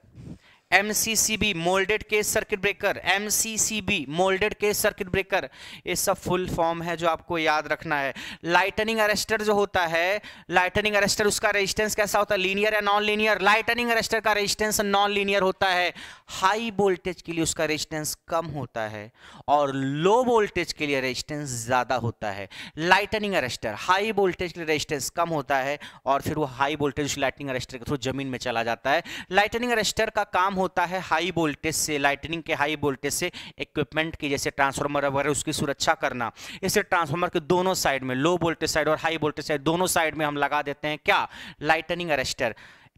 M C C B moulded case circuit breaker M C C B moulded case circuit breaker ये सब full form है जो आपको याद रखना है lightning arrester जो होता है लाइटनिंग अरेस्टर उसका रेजिस्टेंस कैसा होता है लीनियर या नॉन लीनियर लाइटनिंग अरेस्टर का रेजिस्टेंस नॉन लीनियर होता है हाई वोल्टेज के लिए उसका रेजिस्टेंस कम होता है और लो वोल्टेज के लिए रेजिस्टेंस ज़्यादा होता है लाइटनिंग अरेस्टर हाई वोल्टेज के लिए रेजिस्टेंस कम होता है और फिर वो हाई वोल्टेज लाइटनिंग अरेस्टर के थ्रू जमीन में चला जाता है लाइटनिंग अरेस्टर का काम होता है हाई वोल्टेज से लाइटनिंग के हाई वोल्टेज से इक्विपमेंट की जैसे ट्रांसफार्मर वगैरह उसकी सुरक्षा करना इसे ट्रांसफार्मर के दोनों साइड में लो वोल्टेज साइड और हाई वोल्टेज साइड दोनों साइड में हम लगा देते हैं क्या लाइटनिंग अरेस्टर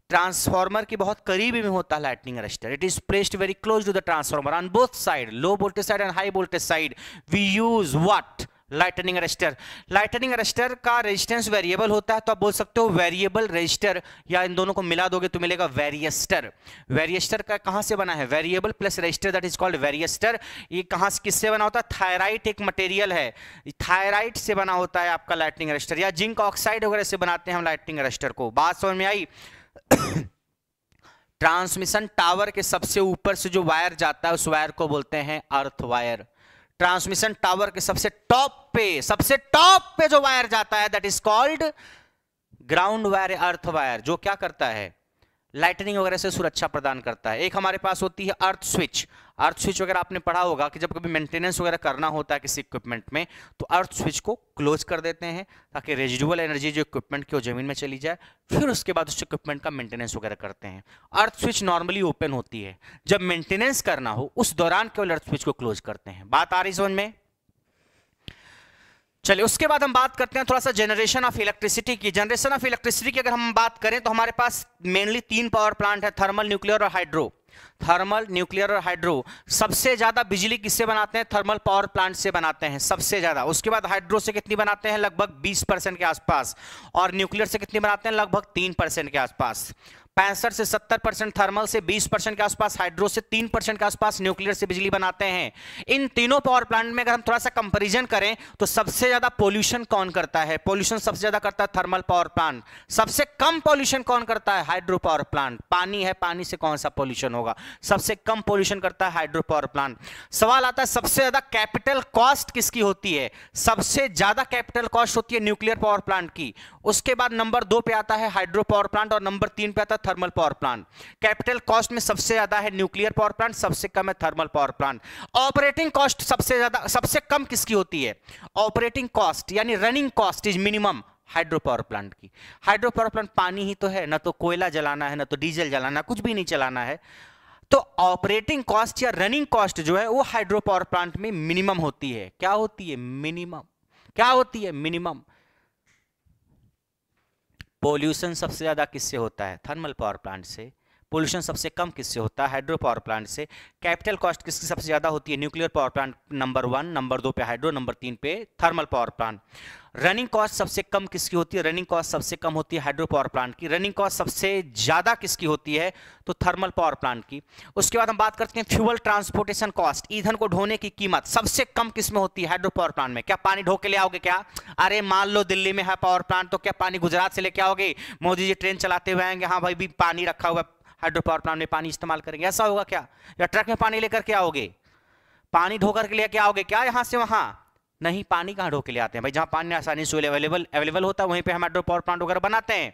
ट्रांसफार्मर के बहुत करीब में होता है lightning arrester it is placed very close to the transformer on both side low voltage side and high voltage side we use what lightning register lightning register का रेजिस्टेंस वेरिएबल होता है तो आप बोल सकते हो वेरिएबल रजिस्टर या इन दोनों को मिला दोगे तो मिलेगा वेरियस्टर वेरियस्टर का कहां से बना है variable plus register that is called varistor ये कहां से किससे बना होता है थायराइट एक मटेरियल है थायराइट से बना होता है आपका लाइटनिंग रजिस्टर या जिंक ऑक्साइड वगैरह से बनाते हैं हम लाइटनिंग रजिस्टर को बात समझ में आई ट्रांसमिशन टावर के सबसे ऊपर से जो वायर जाता है उस वायर को बोलते हैं अर्थ वायर ट्रांसमिशन टावर के सबसे टॉप पे सबसे टॉप पे जो वायर जाता है that is called ground wire earth wire जो क्या करता है लाइटनिंग वगैरह से सुरक्षा प्रदान करता है एक हमारे पास होती है अर्थ स्विच अर्थ स्विच वगैरह आपने पढ़ा होगा कि जब कभी मेंटेनेंस वगैरह करना होता है किसी इक्विपमेंट में तो अर्थ स्विच को क्लोज कर देते हैं ताकि रेजिडुअल एनर्जी जो इक्विपमेंट की वो जमीन में चली जाए फिर उसके बाद उस इक्विपमेंट का मेंटेनेंस वगैरह करते हैं अर्थ स्विच नॉर्मली ओपन होती है जब मेंटेनेंस करना हो उस दौरान केवल अर्थ स्विच को क्लोज करते हैं बात आ रही समझ में चलिए उसके बाद हम बात करते हैं थोड़ा सा जनरेशन ऑफ इलेक्ट्रिसिटी की जनरेशन ऑफ इलेक्ट्रिसिटी की अगर हम बात करें तो हमारे पास मेनली तीन पावर प्लांट है थर्मल न्यूक्लियर और हाइड्रो थर्मल न्यूक्लियर और हाइड्रो सबसे ज़्यादा बिजली किससे बनाते हैं थर्मल पावर प्लांट से बनाते हैं सबसे ज़्यादा उसके बाद हाइड्रो से कितनी बनाते हैं लगभग 20 परसेंट के आसपास और न्यूक्लियर से कितनी बनाते हैं लगभग 3 परसेंट के आसपास पैंसठ से 70 परसेंट थर्मल से 20 परसेंट के आसपास हाइड्रो से 3 परसेंट के आसपास न्यूक्लियर से बिजली बनाते हैं इन तीनों पावर प्लांट में अगर हम थोड़ा सा कंपैरिजन करें तो सबसे ज़्यादा पोल्यूशन कौन करता है पोल्यूशन सबसे ज़्यादा करता है थर्मल पावर प्लांट सबसे कम पोल्यूशन कौन करता है हाइड्रो पावर प्लांट पानी है पानी से कौन सा पॉल्यूशन होगा सबसे कम पोल्यूशन करता है हाइड्रो पावर प्लांट सवाल आता है सबसे ज्यादा कैपिटल कॉस्ट किसकी होती है सबसे ज्यादा कैपिटल कॉस्ट होती है न्यूक्लियर पावर प्लांट की उसके बाद नंबर दो पे आता है हाइड्रो पावर प्लांट और नंबर तीन पे आता है thermal power plant capital cost में सबसे ज्यादा है न्यूक्लियर पावर प्लांट सबसे कम है thermal power plant operating cost सबसे ज्यादा सबसे कम किसकी होती है ऑपरेटिंग कॉस्ट यानी running cost is minimum hydro power plant की हाइड्रो पावर प्लांट पानी ही तो है ना तो कोयला जलाना है ना तो डीजल जलाना कुछ भी नहीं चलाना है तो ऑपरेटिंग कॉस्ट या रनिंग कॉस्ट जो है वो पावर प्लांट में मिनिमम होती है क्या होती है मिनिमम क्या होती है मिनिमम पोल्यूशन सबसे ज्यादा किससे होता है थर्मल पावर प्लांट से पोल्यूशन सबसे कम किससे होता है हाइड्रो पावर प्लांट से कैपिटल कॉस्ट किसकी सबसे ज़्यादा होती है nuclear power plant number one number दो पे हाइड्रो नंबर तीन पे thermal power plant running cost सबसे कम किसकी होती है रनिंग कॉस्ट सबसे कम होती है हाइड्रो पावर प्लांट की रनिंग कॉस्ट सबसे ज़्यादा किसकी होती है तो थर्मल पावर प्लांट की उसके बाद हम बात करते हैं फ्यूअल ट्रांसपोर्टेशन कॉस्ट ईंधन को ढोने की कीमत सबसे कम किस में होती है हाइड्रो पावर प्लांट में क्या पानी ढो के ले आओगे क्या अरे मान लो दिल्ली में है पावर प्लांट तो क्या पानी गुजरात से लेके आओगे मोदी जी ट्रेन चलाते हुए आएंगे हाँ भाई भी पानी रखा हुआ हाइड्रो पावर प्लांट में पानी इस्तेमाल करेंगे ऐसा होगा क्या या ट्रक में पानी लेकर के आओगे पानी ढोकर के लेके आओगे क्या यहाँ से वहां नहीं पानी कहाँ ढो के ले आते हैं भाई जहाँ पानी आसानी से अवेलेबल अवेलेबल होता है वहीं पे हम हाइड्रो पावर प्लांट वगैरह बनाते हैं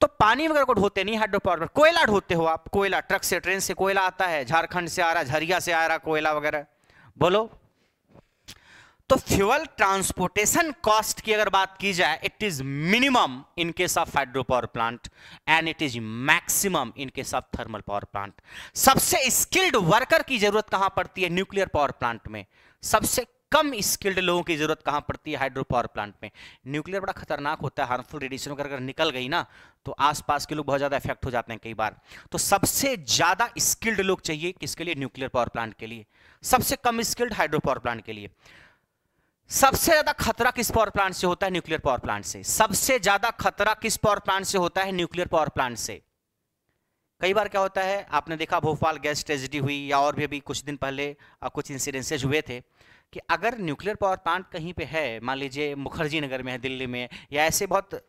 तो पानी वगैरह को ढोते नहीं हाइड्रो पावर प्लांट कोयला ढोते हो आप कोयला ट्रक से ट्रेन से कोयला आता है झारखंड से आ रहा झरिया से आ रहा कोयला वगैरह बोलो तो फ्यूअल ट्रांसपोर्टेशन कॉस्ट की अगर बात की जाए it is minimum in case of hydro power plant and it is maximum in case of thermal power plant सबसे स्किल्ड वर्कर की जरूरत कहां पड़ती है न्यूक्लियर पावर प्लांट में सबसे कम स्किल्ड लोगों की जरूरत कहां पड़ती है हाइड्रो पावर प्लांट में न्यूक्लियर बड़ा खतरनाक होता है हार्मफुल रेडिएशन अगर निकल गई ना तो आसपास के लोग बहुत ज़्यादा इफेक्ट हो जाते हैं कई बार तो सबसे ज़्यादा स्किल्ड लोग चाहिए किसके लिए न्यूक्लियर पावर प्लांट के लिए सबसे कम स्किल्ड पावर प्लांट के लिए सबसे ज्यादा खतरा किस पावर प्लांट से होता है न्यूक्लियर पावर प्लांट से सबसे ज्यादा खतरा किस पावर प्लांट से होता है न्यूक्लियर पावर प्लांट से कई बार क्या होता है आपने देखा भोपाल गैस ट्रेजिडी हुई या और भी अभी कुछ दिन पहले कुछ इंसिडेंसेज हुए थे कि अगर न्यूक्लियर पावर प्लांट कहीं पे है मान लीजिए मुखर्जी नगर में है दिल्ली में या ऐसे बहुत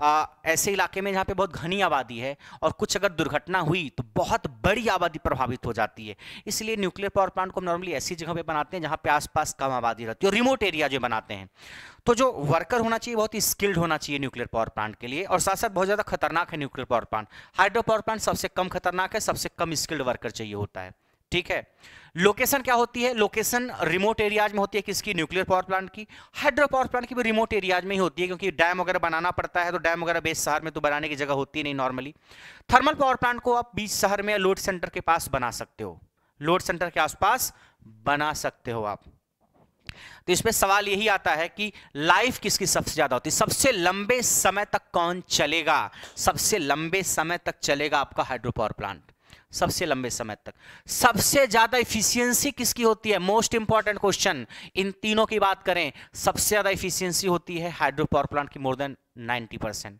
आ, ऐसे इलाके में जहाँ पे बहुत घनी आबादी है और कुछ अगर दुर्घटना हुई तो बहुत बड़ी आबादी प्रभावित हो जाती है इसलिए न्यूक्लियर पावर प्लांट को हम नॉर्मली ऐसी जगह पे बनाते हैं जहाँ पे आसपास कम आबादी रहती है और रिमोट एरिया जो बनाते हैं तो जो वर्कर होना चाहिए बहुत ही स्किल्ड होना चाहिए न्यूक्लियर पावर प्लांट के लिए और साथ साथ बहुत ज़्यादा खतरनाक है nuclear power plant hydro power plant सबसे कम खतरनाक है सबसे कम स्किल्ड वर्कर चाहिए होता है ठीक है लोकेशन क्या होती है लोकेशन रिमोट एरियाज में होती है किसकी न्यूक्लियर पावर प्लांट की हाइड्रो पावर प्लांट की भी रिमोट एरियाज में ही होती है क्योंकि डैम वगैरह बनाना पड़ता है तो डैम वगैरह बेस शहर में तो बनाने की जगह होती नहीं नॉर्मली थर्मल पावर प्लांट को आप बीच शहर में लोड सेंटर के पास बना सकते हो लोड सेंटर के आसपास बना सकते हो आप तो इसमें सवाल यही आता है कि लाइफ किसकी सबसे ज्यादा होती है सबसे लंबे समय तक कौन चलेगा सबसे लंबे समय तक चलेगा आपका हाइड्रो पावर प्लांट सबसे लंबे समय तक सबसे ज्यादा इफिशियंसी किसकी होती है मोस्ट इंपॉर्टेंट क्वेश्चन इन तीनों की बात करें सबसे ज्यादा इफिशियंसी होती है हाइड्रो पावर प्लांट की more than 90 percent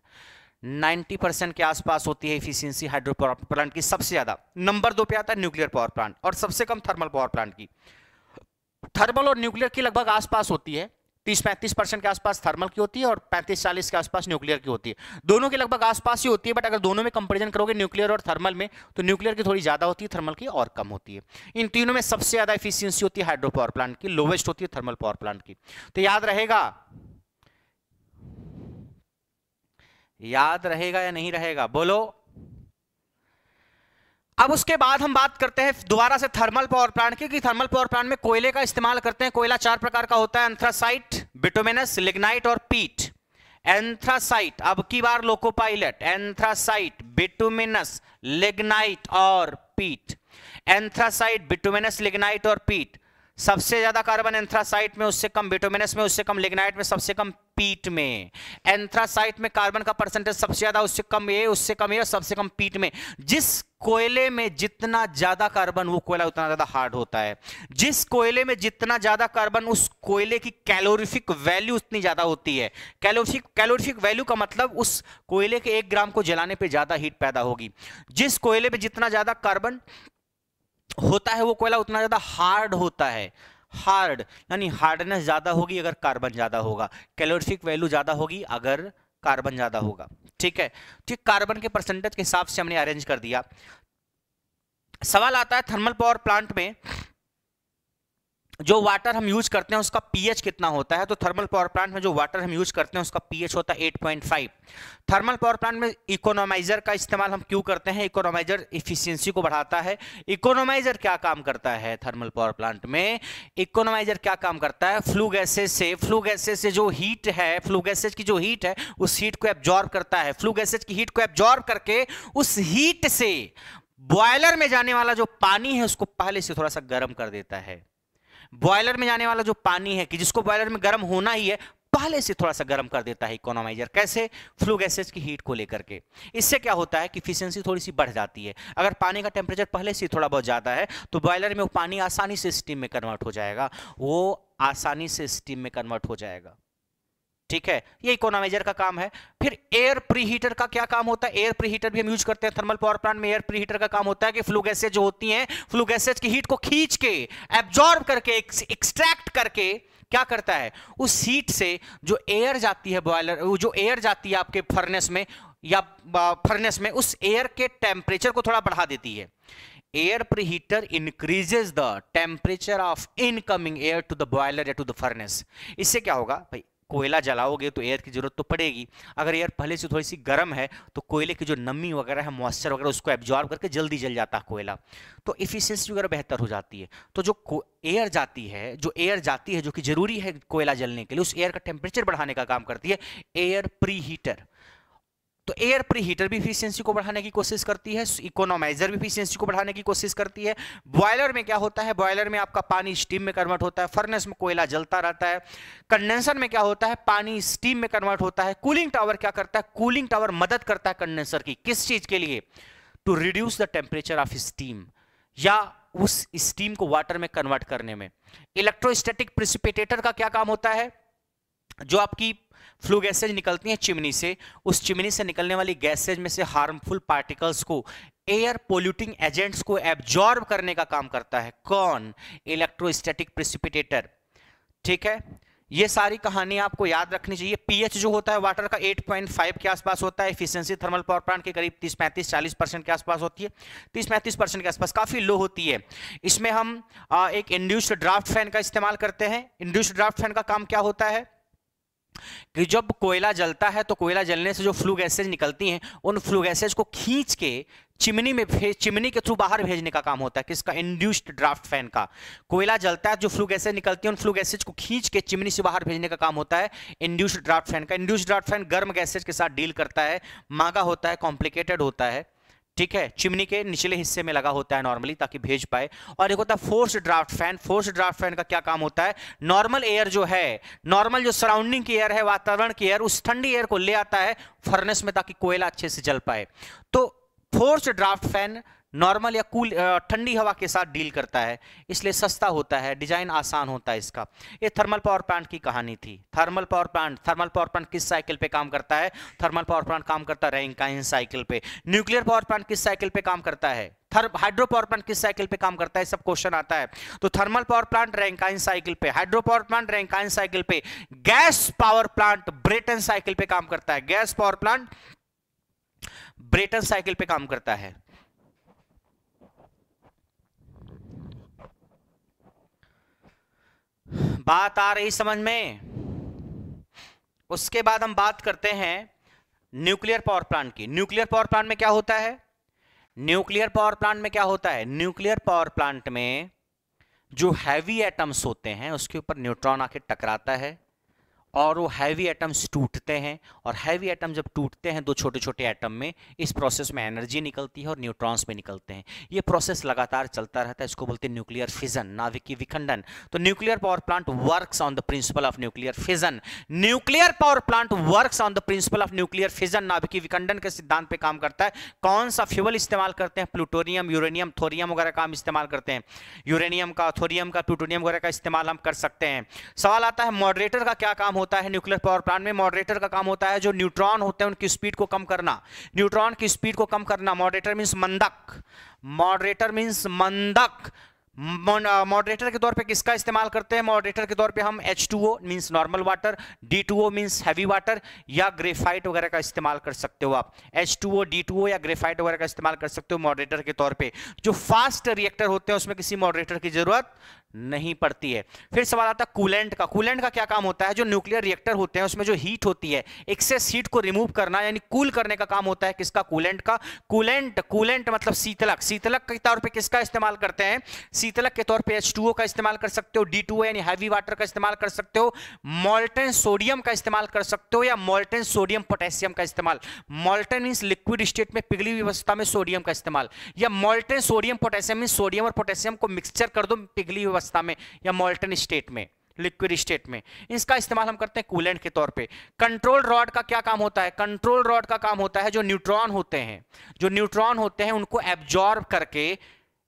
ninety percent के आसपास होती है इफिशियंसी हाइड्रो पावर प्लांट की सबसे ज्यादा नंबर दो पे आता है न्यूक्लियर पावर प्लांट और सबसे कम थर्मल पावर प्लांट की थर्मल और न्यूक्लियर की लगभग आसपास होती है तीस पैंतीस परसेंट के आसपास थर्मल की होती है और पैंतीस चालीस के आसपास न्यूक्लियर की होती है दोनों के लगभग आसपास ही होती है बट अगर दोनों में कंपेरिजन करोगे न्यूक्लियर और थर्मल में तो न्यूक्लियर की थोड़ी ज़्यादा होती है थर्मल की और कम होती है इन तीनों में सबसे ज़्यादा इफिशियंसी होती है हाइड्रो पावर प्लांट की लोवेस्ट होती है थर्मल पावर प्लांट की तो याद रहेगा याद रहेगा या नहीं रहेगा बोलो अब उसके बाद हम बात करते हैं दोबारा से थर्मल पावर प्लांट की थर्मल पावर प्लांट में कोयले का इस्तेमाल करते हैं कोयला चार प्रकार का होता है एंथ्रासाइट बिटोमेनस लिग्नाइट और पीट एंथ्रासाइट अब की बार loco pilot anthracite bituminous lignite और पीट एंथ्रासाइट बिटुमिनस लिग्नाइट और पीट सबसे ज्यादा कार्बन एंथ्रासाइट में उससे कम बिटोमिनस में उससे कम लिग्नाइट में सबसे कम पीट में एंथ्रासाइट में कार्बन का परसेंटेज सबसे ज्यादा उससे कम ये उससे कम ये और सबसे कम पीट में जिस कोयले में जितना ज्यादा कार्बन वो कोयला उतना ज्यादा हार्ड होता है जिस कोयले में जितना ज्यादा कार्बन उस कोयले की कैलोरिफिक वैल्यू उतनी ज्यादा होती है कैलोरिफिक कैलोरिफिक वैल्यू का मतलब उस कोयले के एक ग्राम को जलाने पर ज्यादा हीट पैदा होगी जिस कोयले में जितना ज्यादा कार्बन होता है वो कोयला उतना ज़्यादा हार्ड होता है हार्ड यानी हार्डनेस ज़्यादा होगी अगर कार्बन ज़्यादा होगा कैलोरिफिक वैल्यू ज़्यादा होगी अगर कार्बन ज़्यादा होगा ठीक है ठीक तो कार्बन के परसेंटेज के हिसाब से हमने अरेंज कर दिया सवाल आता है थर्मल पावर प्लांट में जो वाटर हम यूज करते हैं उसका पीएच कितना होता है तो थर्मल पावर प्लांट में जो वाटर हम यूज करते हैं उसका पीएच होता है 8.5 थर्मल पावर प्लांट में इकोनोमाइजर का इस्तेमाल हम क्यों करते हैं इकोनोमाइजर इफिशियंसी को बढ़ाता है इकोनोमाइजर क्या काम करता है थर्मल पावर प्लांट में इकोनोमाइजर क्या काम करता है फ्लू गैसेज से फ्लू गैसेज से जो हीट है फ्लू गैसेज की जो हीट है उस हीट को एब्जॉर्ब करता है फ्लू गैसेज की हीट को एब्जॉर्ब करके उस हीट से बॉयलर में जाने वाला जो पानी है उसको पहले से थोड़ा सा गर्म कर देता है बॉयलर में जाने वाला जो पानी है कि जिसको बॉयलर में गर्म होना ही है पहले से थोड़ा सा गर्म कर देता है इकोनोमाइजर कैसे फ्लू गैसेज की हीट को लेकर के इससे क्या होता है कि इफिशियंसी थोड़ी सी बढ़ जाती है अगर पानी का टेम्परेचर पहले से थोड़ा बहुत ज़्यादा है तो बॉयलर में वो पानी आसानी से स्टीम में कन्वर्ट हो जाएगा वो आसानी से स्टीम में कन्वर्ट हो जाएगा ठीक है ये इकोनोमाइजर का काम है फिर एयर प्रीहीटर का क्या काम होता है एयर प्रीहीटर भी हम यूज करते हैं थर्मल पावर प्लांट में एयर प्रीहीटर का काम होता है कि फ्लू गैसेज जो होती हैं फ्लू गैसेज की हीट को खींच के एब्जॉर्ब करके एक्सट्रैक्ट करके क्या करता है उस हीट से जो एयर जाती है बॉयलर जो एयर जाती है आपके फर्नेस में या फर्नेस में उस एयर के टेम्परेचर को थोड़ा बढ़ा देती है air preheater increases the temperature of incoming air to the boiler या टू द फर्नेस इससे क्या होगा भाई कोयला जलाओगे तो एयर की ज़रूरत तो पड़ेगी अगर एयर पहले से थोड़ी सी गर्म है तो कोयले की जो नमी वगैरह है मॉइस्चर वगैरह उसको एब्जॉर्ब करके जल्दी जल जाता है कोयला तो इफिशियंसी वगैरह बेहतर हो जाती है तो जो एयर जाती है जो एयर जाती है जो कि ज़रूरी है कोयला जलने के लिए उस एयर का टेम्परेचर बढ़ाने का काम करती है एयर प्री हीटर तो एयर हीटर भी इफिशियंसी को बढ़ाने की कोशिश करती है इकोनोमाइजर भी इफिशियंसी को बढ़ाने की कोशिश करती है बॉयलर में क्या होता है बॉयलर में आपका पानी स्टीम में कन्वर्ट होता है फर्नेस में कोयला जलता रहता है कंडेंसर में क्या होता है पानी स्टीम में कन्वर्ट होता है कूलिंग टावर क्या करता है कूलिंग टावर मदद करता है कंडेंसर की किस चीज के लिए to reduce the temperature of steam या उस स्टीम को वाटर में कन्वर्ट करने में इलेक्ट्रोस्टेटिक प्रिसिपिटेटर का क्या काम होता है जो आपकी फ्लू गैसेज निकलती हैं चिमनी से उस चिमनी से निकलने वाली गैसेज में से हार्मफुल पार्टिकल्स को एयर पोल्यूटिंग एजेंट्स को एब्जॉर्ब करने का काम करता है कौन इलेक्ट्रोस्टैटिक प्रिसिपिटेटर ठीक है ये सारी कहानी आपको याद रखनी चाहिए पीएच जो होता है वाटर का 8.5 के आसपास होता है एफिशिएंसी थर्मल पावर प्लांट के करीब 30 35 40 परसेंट के आसपास होती है 30 35 परसेंट के आसपास काफ़ी लो होती है इसमें हम एक इंड्यूस्ड ड्राफ्ट फैन का इस्तेमाल करते हैं इंड्यूस्ड ड्राफ्ट फैन का काम क्या होता है कि जब कोयला जलता है तो कोयला जलने से जो फ्लू गैसेज निकलती हैं उन फ्लू गैसेज को खींच के चिमनी में भेज चिमनी के थ्रू बाहर भेजने का काम होता है किसका इंड्यूस्ड ड्राफ्ट फैन का कोयला जलता है जो फ्लू गैसेज निकलती है उन फ्लू गैसेज को खींच के चिमनी से बाहर भेजने का काम होता है इंड्यूस्ड ड्राफ्ट फैन का इंड्यूस्ड ड्राफ्ट फैन गर्म गैसेज के साथ डील करता है मांगा होता है कॉम्प्लिकेटेड होता है ठीक है चिमनी के निचले हिस्से में लगा होता है नॉर्मली ताकि भेज पाए और एक होता है force draft fan force draft fan का क्या काम होता है नॉर्मल एयर जो है नॉर्मल जो सराउंडिंग की एयर है वातावरण की एयर उस ठंडी एयर को ले आता है फर्नेस में ताकि कोयला अच्छे से जल पाए तो फोर्स ड्राफ्ट फैन नॉर्मल या कूल ठंडी हवा के साथ डील करता है इसलिए सस्ता होता है डिजाइन आसान होता है इसका ये थर्मल पावर प्लांट की कहानी थी thermal power plant thermal power plant किस साइकिल पे काम करता है थर्मल पावर प्लांट काम करता है रैंकाइन साइकिल पे न्यूक्लियर पावर प्लांट किस साइकिल पे काम करता है हाइड्रो पावर प्लांट किस साइकिल पे काम करता है सब क्वेश्चन आता है तो thermal power plant Rankine cycle पे hydro power plant Rankine cycle पे gas power plant Brayton cycle पे काम करता है gas power plant Brayton cycle पे काम करता है बात आ रही समझ में उसके बाद हम बात करते हैं न्यूक्लियर पावर प्लांट की न्यूक्लियर पावर प्लांट में क्या होता है न्यूक्लियर पावर प्लांट में क्या होता है न्यूक्लियर पावर प्लांट में जो हैवी एटम्स होते हैं उसके ऊपर न्यूट्रॉन आके टकराता है और वो हैवी एटम्स टूटते हैं और हैवी एटम जब टूटते हैं दो छोटे छोटे एटम में इस प्रोसेस में एनर्जी निकलती है और न्यूट्रॉन्स भी निकलते हैं ये प्रोसेस लगातार चलता रहता है इसको बोलते हैं न्यूक्लियर फिजन नाविकी विखंडन तो nuclear power plant works on the principle of nuclear fission nuclear power plant work on the principle of nuclear fission नाविकी विखंडन के सिद्धांत पर काम करता है कौन सा फ्यूअल इस्तेमाल करते हैं प्लूटोनियम यूरेनियम थोरियम वगैरह का इस्तेमाल करते हैं यूरेनियम का थोरियम का प्लूटोनियम वगैरह का इस्तेमाल हम कर सकते हैं सवाल आता है मॉडरेटर का क्या काम हो होता है न्यूक्लियर पावर प्लांट में मॉडरेटर का काम होता है जो न्यूट्रॉन होते हैं उनकी स्पीड को कम करना न्यूट्रॉन की स्पीड को कम करना मॉडरेटर मीन्स मंदक मॉडरेटर मीन्स मंदक मॉडरेटर के तौर पे किसका इस्तेमाल करते हैं मॉडरेटर के तौर पे हम H2O two means normal water D2O two means heavy water या ग्रेफाइट वगैरह का इस्तेमाल कर सकते हो आप H2O, D2O या ग्रेफाइट वगैरह का इस्तेमाल कर सकते हो मॉडरेटर के तौर पे जो फास्ट रिएक्टर होते हैं उसमें किसी मॉडरेटर की जरूरत नहीं पड़ती है फिर सवाल आता है कूलेंट का कूलेंट का क्या काम होता है जो न्यूक्लियर रिएक्टर होते हैं उसमें जो हीट होती है एक्सेस हीट को रिमूव करना यानी कूल cool करने का काम होता है किसका कूलेंट का कूलेंट कूलेंट मतलब शीतलक शीतलक के तौर पे किसका इस्तेमाल करते हैं शीतलक के तौर पे एच का इस्तेमाल कर सकते हो डी यानी हैवी वाटर का इस्तेमाल कर सकते हो मोल्टन सोडियम का इस्तेमाल कर सकते हो या मोल्टन सोडियम पोटेशियम का इस्तेमाल मोल्टन मीन्स लिक्विड स्टेट में पिघली व्यवस्था में सोडियम का इस्तेमाल या molten sodium potassium mean sodium और पोटेशियम को मिक्सचर कर दो पिघली व्यवस्था अवस्था में या मोल्टन स्टेट में लिक्विड स्टेट में इसका इस्तेमाल हम करते हैं कूलेंट के तौर पे कंट्रोल रॉड का क्या काम होता है कंट्रोल रॉड का काम होता है जो न्यूट्रॉन होते हैं जो न्यूट्रॉन होते हैं उनको एब्जॉर्ब करके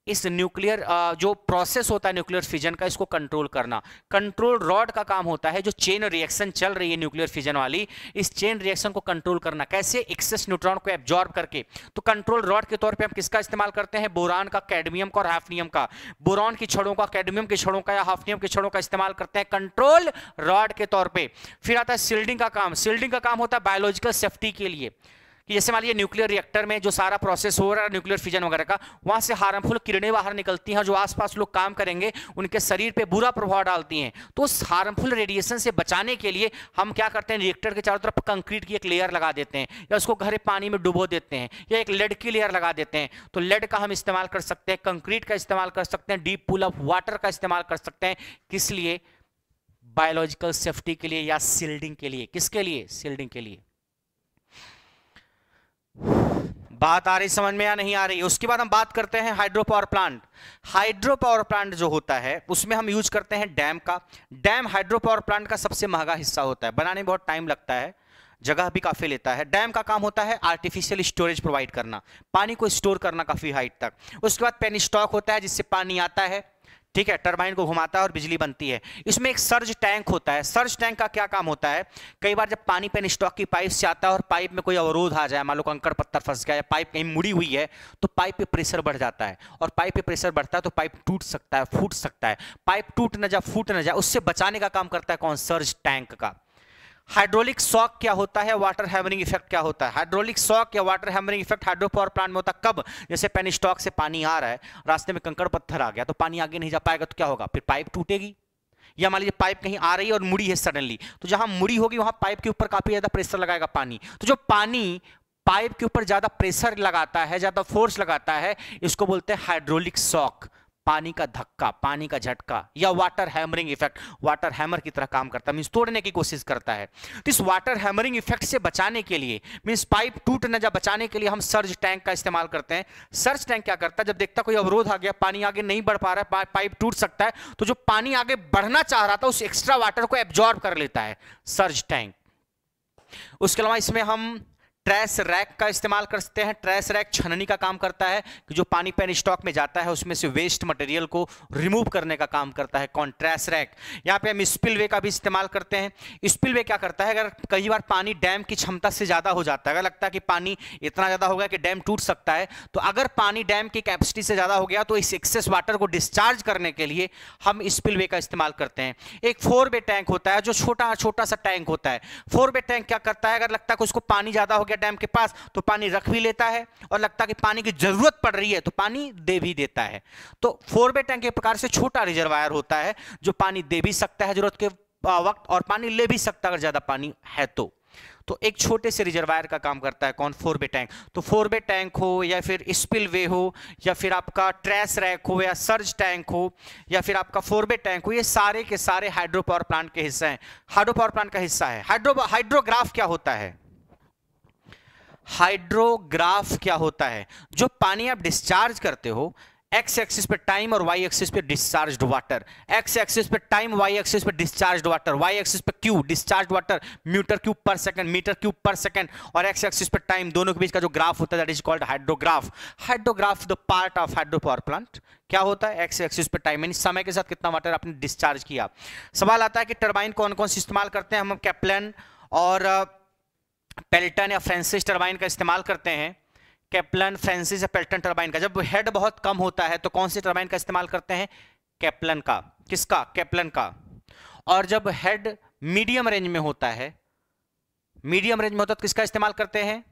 इस न्यूक्लियर जो प्रोसेस होता है न्यूक्लियर फिजन का इसको कंट्रोल करना कंट्रोल रॉड का काम होता है जो चेन रिएक्शन चल रही है न्यूक्लियर फिजन वाली इस चेन रिएक्शन को कंट्रोल करना कैसे एक्सेस न्यूट्रॉन को एब्जॉर्ब करके तो कंट्रोल रॉड के तौर पर हम किसका इस्तेमाल करते हैं बोरान का कैडमियम का और हाफनियम का बोरान की छड़ों का कैडमियम के छड़ों का या हाफनियम के छड़ों का इस्तेमाल करते हैं कंट्रोल रॉड के तौर पर फिर आता है सिल्डिंग का काम सिल्डिंग का काम होता है बायोलॉजिकल सेफ्टी के लिए कि जैसे मान लीजिए न्यूक्लियर रिएक्टर में जो सारा प्रोसेस हो रहा है न्यूक्लियर फिजन वगैरह का वहाँ से हार्मफुल किरणें बाहर निकलती हैं जो आसपास लोग काम करेंगे उनके शरीर पर बुरा प्रभाव डालती हैं तो उस हार्मफुल रेडिएशन से बचाने के लिए हम क्या करते हैं रिएक्टर के चारों तरफ कंक्रीट की एक लेयर लगा देते हैं या उसको गहरे पानी में डुबो देते हैं या एक लेड की लेयर लगा देते हैं तो लेड का हम इस्तेमाल कर सकते हैं कंक्रीट का इस्तेमाल कर सकते हैं डीप पुल ऑफ वाटर का इस्तेमाल कर सकते हैं किस लिए बायोलॉजिकल सेफ्टी के लिए या सील्डिंग के लिए किसके लिए सील्डिंग के लिए बात आ रही समझ में या नहीं आ रही उसके बाद हम बात करते हैं hydro power plant hydro power plant जो होता है उसमें हम यूज करते हैं डैम का डैम हाइड्रो पावर प्लांट का सबसे महंगा हिस्सा होता है बनाने में बहुत टाइम लगता है जगह भी काफ़ी लेता है डैम का काम होता है आर्टिफिशियल स्टोरेज प्रोवाइड करना पानी को स्टोर करना काफ़ी हाइट तक उसके बाद पेनी स्टॉक होता है जिससे पानी आता है ठीक है टर्बाइन को घुमाता है और बिजली बनती है इसमें एक सर्ज टैंक होता है सर्ज टैंक का क्या काम होता है कई बार जब पानी पेन स्टॉक की पाइप से आता है और पाइप में कोई अवरोध आ जाए मान लो कंकड़ पत्थर फंस गया या पाइप कहीं मुड़ी हुई है तो पाइप पे प्रेशर बढ़ जाता है और पाइप पे प्रेशर बढ़ता है तो पाइप टूट सकता है फूट सकता है पाइप टूट ना जाए फूट ना जाए उससे बचाने का काम करता है कौन सर्ज टैंक का हाइड्रोलिक शॉक क्या होता है वाटर हैमरिंग इफेक्ट क्या होता है हाइड्रोलिक शॉक या water hammering effect hydro power plant में होता है कब जैसे पेन स्टॉक से पानी आ रहा है रास्ते में कंकड़ पत्थर आ गया तो पानी आगे नहीं जा पाएगा तो क्या होगा फिर पाइप टूटेगी या मान लीजिए पाइप कहीं आ रही है और मुड़ी है सडनली तो जहां मुड़ी होगी वहां पाइप के ऊपर काफी ज्यादा प्रेशर लगाएगा पानी तो जो पानी पाइप के ऊपर ज्यादा प्रेशर लगाता है ज्यादा फोर्स लगाता है इसको बोलते हैं हाइड्रोलिक शॉक पानी का धक्का पानी का झटका या water hammering effect water hammer की तरह काम करता है मीन्स तोड़ने की कोशिश करता है तो इस वाटर हैमरिंग इफेक्ट से बचाने के लिए मीन्स पाइप टूट न जा बचाने के लिए हम सर्ज टैंक का इस्तेमाल करते हैं सर्ज टैंक क्या करता है जब देखता कोई अवरोध आ गया पानी आगे नहीं बढ़ पा रहा है पाइप टूट सकता है तो जो पानी आगे बढ़ना चाह रहा था उस एक्स्ट्रा वाटर को एब्जॉर्ब कर लेता है सर्ज टैंक उसके अलावा इसमें हम ट्रैश रैक का इस्तेमाल कर सकते हैं ट्रैश रैक छननी का काम करता है कि जो पानी पैन स्टॉक में जाता है उसमें से वेस्ट मटेरियल को रिमूव करने का काम करता है कौन ट्रैश रैक यहाँ पे हम स्पिलवे का भी इस्तेमाल करते हैं स्पिलवे क्या करता है अगर कई बार पानी डैम की क्षमता से ज़्यादा हो जाता है अगर लगता है कि पानी इतना ज़्यादा हो गया कि डैम टूट सकता है तो अगर पानी डैम की कैपेसिटी से ज़्यादा हो गया तो इस एक्सेस वाटर को डिस्चार्ज करने के लिए हम वे का इस्तेमाल करते हैं एक फोर वे टैंक होता है जो छोटा छोटा सा टैंक होता है फोर वे टैंक क्या करता है अगर लगता है कि उसको पानी ज़्यादा हो गया के डैम के पास तो पानी रख भी लेता है और लगता है कि पानी की जरूरत पड़ रही है तो पानी दे भी देता है तो फोर बे टैंक एक प्रकार से छोटा रिजर्वायर होता है जो पानी दे भी सकता है जरूरत के वक्त और पानी ले भी सकता है अगर ज्यादा पानी है तो तो एक छोटे से रिजर्वायर का काम करता है कौन फोर बे टैंक तो फोर बे टैंक हो या फिर स्पिल वे हो या फिर आपका ट्रैश रैक हो या सर्ज टैंक हो या फिर आपका फोर बे टैंक हो ये सारे के सारे हाइड्रो पावर प्लांट के हिस्से हैं हाइड्रो पावर प्लांट का हिस्सा है हाइड्रो हाइड्रोग्राफ क्या होता है हाइड्रोग्राफ क्या होता है जो पानी आप डिस्चार्ज करते हो एक्स एक्सिस पे टाइम और वाई एक्सिस पे डिस्चार्ज वाटर एक्स एक्सिस पे टाइम वाई एक्सिस पे डिस्चार्ज वाटर वाई एक्सिस पे Q discharge water metre cube per second metre cube per second और एक्स एक्सिस पे टाइम दोनों के बीच का जो ग्राफ होता है that is called hydrograph hydrograph the part of hydro power plant क्या होता है एक्स एक्सिस पे टाइम यानी समय के साथ कितना वाटर आपने डिस्चार्ज किया सवाल आता है कि टर्बाइन कौन कौन से इस्तेमाल करते हैं हम कैप्लेन और uh, पेल्टन या फ्रेंसिस टर्बाइन का इस्तेमाल करते हैं कैप्लन फ्रेंसिस या पेल्टन टर्बाइन का जब हेड बहुत कम होता है तो कौन सी टर्बाइन का इस्तेमाल करते हैं कैप्लन का किसका कैप्लन का और जब हेड मीडियम रेंज में होता है मीडियम रेंज में होता है तो किसका इस्तेमाल करते हैं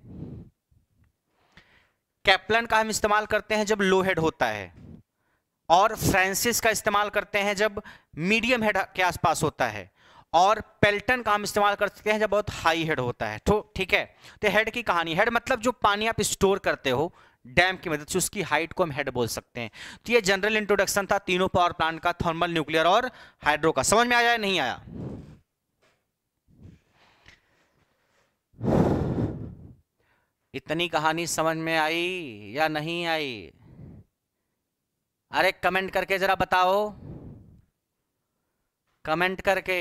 कैप्लन का हम इस्तेमाल करते हैं जब लो हेड होता है और फ्रांसिस का इस्तेमाल करते हैं जब मीडियम हेड के आसपास होता है और पेल्टन का हम इस्तेमाल कर सकते हैं जब बहुत हाई हेड होता है तो ठीक है तो हेड की कहानी हेड मतलब जो पानी आप स्टोर करते हो डैम की मदद से उसकी हाइट को हम हेड बोल सकते हैं तो ये जनरल इंट्रोडक्शन था तीनों पावर प्लांट का थर्मल न्यूक्लियर और हाइड्रो का समझ में आया या नहीं आया इतनी कहानी समझ में आई या नहीं आई अरे कमेंट करके जरा बताओ कमेंट करके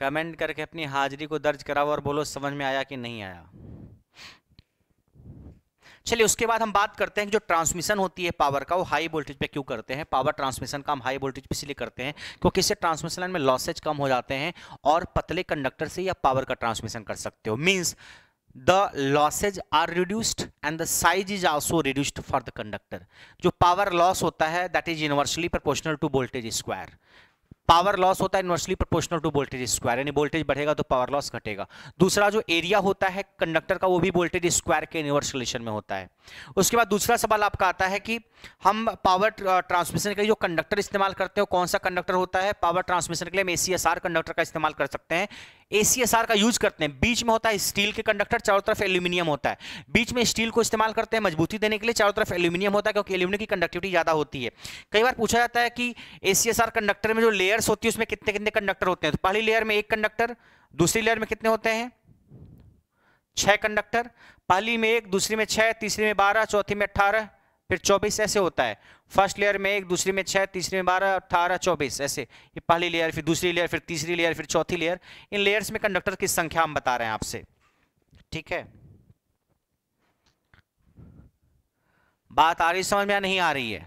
कमेंट करके अपनी हाजिरी को दर्ज कराओ और बोलो समझ में आया कि नहीं आया चलिए उसके बाद हम बात करते हैं कि जो ट्रांसमिशन होती है पावर का वो हाई वोल्टेज पे क्यों करते हैं पावर ट्रांसमिशन का हम हाई वोल्टेज पे इसलिए करते हैं क्योंकि इससे ट्रांसमिशन लाइन में लॉसेज कम हो जाते हैं और पतले कंडक्टर से ही आप पावर का ट्रांसमिशन कर सकते हो means the losses are reduced and the size is also reduced for the conductor जो पावर लॉस होता है that is universally proportional to voltage square power loss होता है inversely proportional to voltage square यानी voltage बढ़ेगा तो power loss घटेगा दूसरा जो एरिया होता है कंडक्टर का वो भी वोल्टेज स्क्वायर के इन्वर्स रिलेशन में होता है उसके बाद दूसरा सवाल आपका आता है कि हम पावर ट्रांसमिशन के लिए जो कंडक्टर इस्तेमाल करते हैं कौन सा कंडक्टर होता है पावर ट्रांसमिशन के लिए हम ए कंडक्टर का इस्तेमाल कर सकते हैं एसीएसआर का यूज करते हैं बीच में होता है स्टील के कंडक्टर चारों तरफ एल्यूमिनियम होता है बीच में स्टील को इस्तेमाल करते हैं मजबूती देने के लिए चारों तरफ एल्यूमिनियम होता है क्योंकि एल्यूमिनियम की कंडक्टिविटी ज़्यादा होती है कई बार पूछा जाता है कि एसीएसआर कंडक्टर में जो लेयर्स होती है उसमें कितने कितने कंडक्टर होते हैं तो पहली लेयर में एक कंडक्टर दूसरी लेयर में कितने होते हैं छह कंडक्टर पहली में एक दूसरी में छह तीसरी में बारह चौथी में अट्ठारह फिर चौबीस ऐसे होता है फर्स्ट लेयर में एक दूसरी में छः तीसरे में बारह अठारह चौबीस ऐसे ये पहली लेयर फिर दूसरी लेयर फिर तीसरी लेयर फिर चौथी लेयर इन लेयर्स में कंडक्टर की संख्या हम बता रहे हैं आपसे ठीक है बात आ रही समझ में या नहीं आ रही है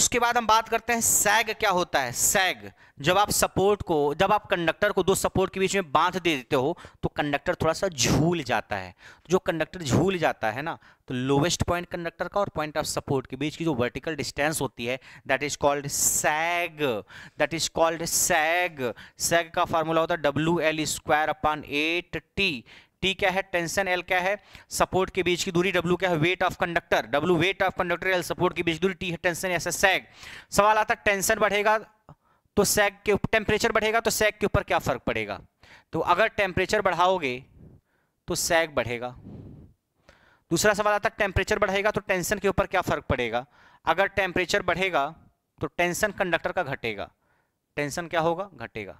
उसके बाद हम बात करते हैं सैग क्या होता है सैग जब आप सपोर्ट को जब आप कंडक्टर को दो सपोर्ट के बीच में बांध दे देते हो तो कंडक्टर थोड़ा सा झूल जाता है जो कंडक्टर झूल जाता है ना तो लोवेस्ट पॉइंट कंडक्टर का और पॉइंट ऑफ सपोर्ट के बीच की जो वर्टिकल डिस्टेंस होती है that is called sag that is called sag sag का फार्मूला होता है W L square upon eight T T क्या है टेंशन एल क्या है सपोर्ट के बीच की दूरी डब्ल्यू क्या है weight of conductor W weight of conductor L support के बीच दूरी टी है टेंशन एस एस सैग सवाल आता टेंशन बढ़ेगा तो सैग के टेम्परेचर बढ़ेगा तो सैग के ऊपर क्या फर्क पड़ेगा तो अगर टेम्परेचर बढ़ाओगे तो सैग बढ़ेगा दूसरा सवाल आता है टेम्परेचर बढ़ेगा तो टेंशन के ऊपर क्या फर्क पड़ेगा अगर टेम्परेचर बढ़ेगा तो टेंशन कंडक्टर का घटेगा टेंशन क्या होगा घटेगा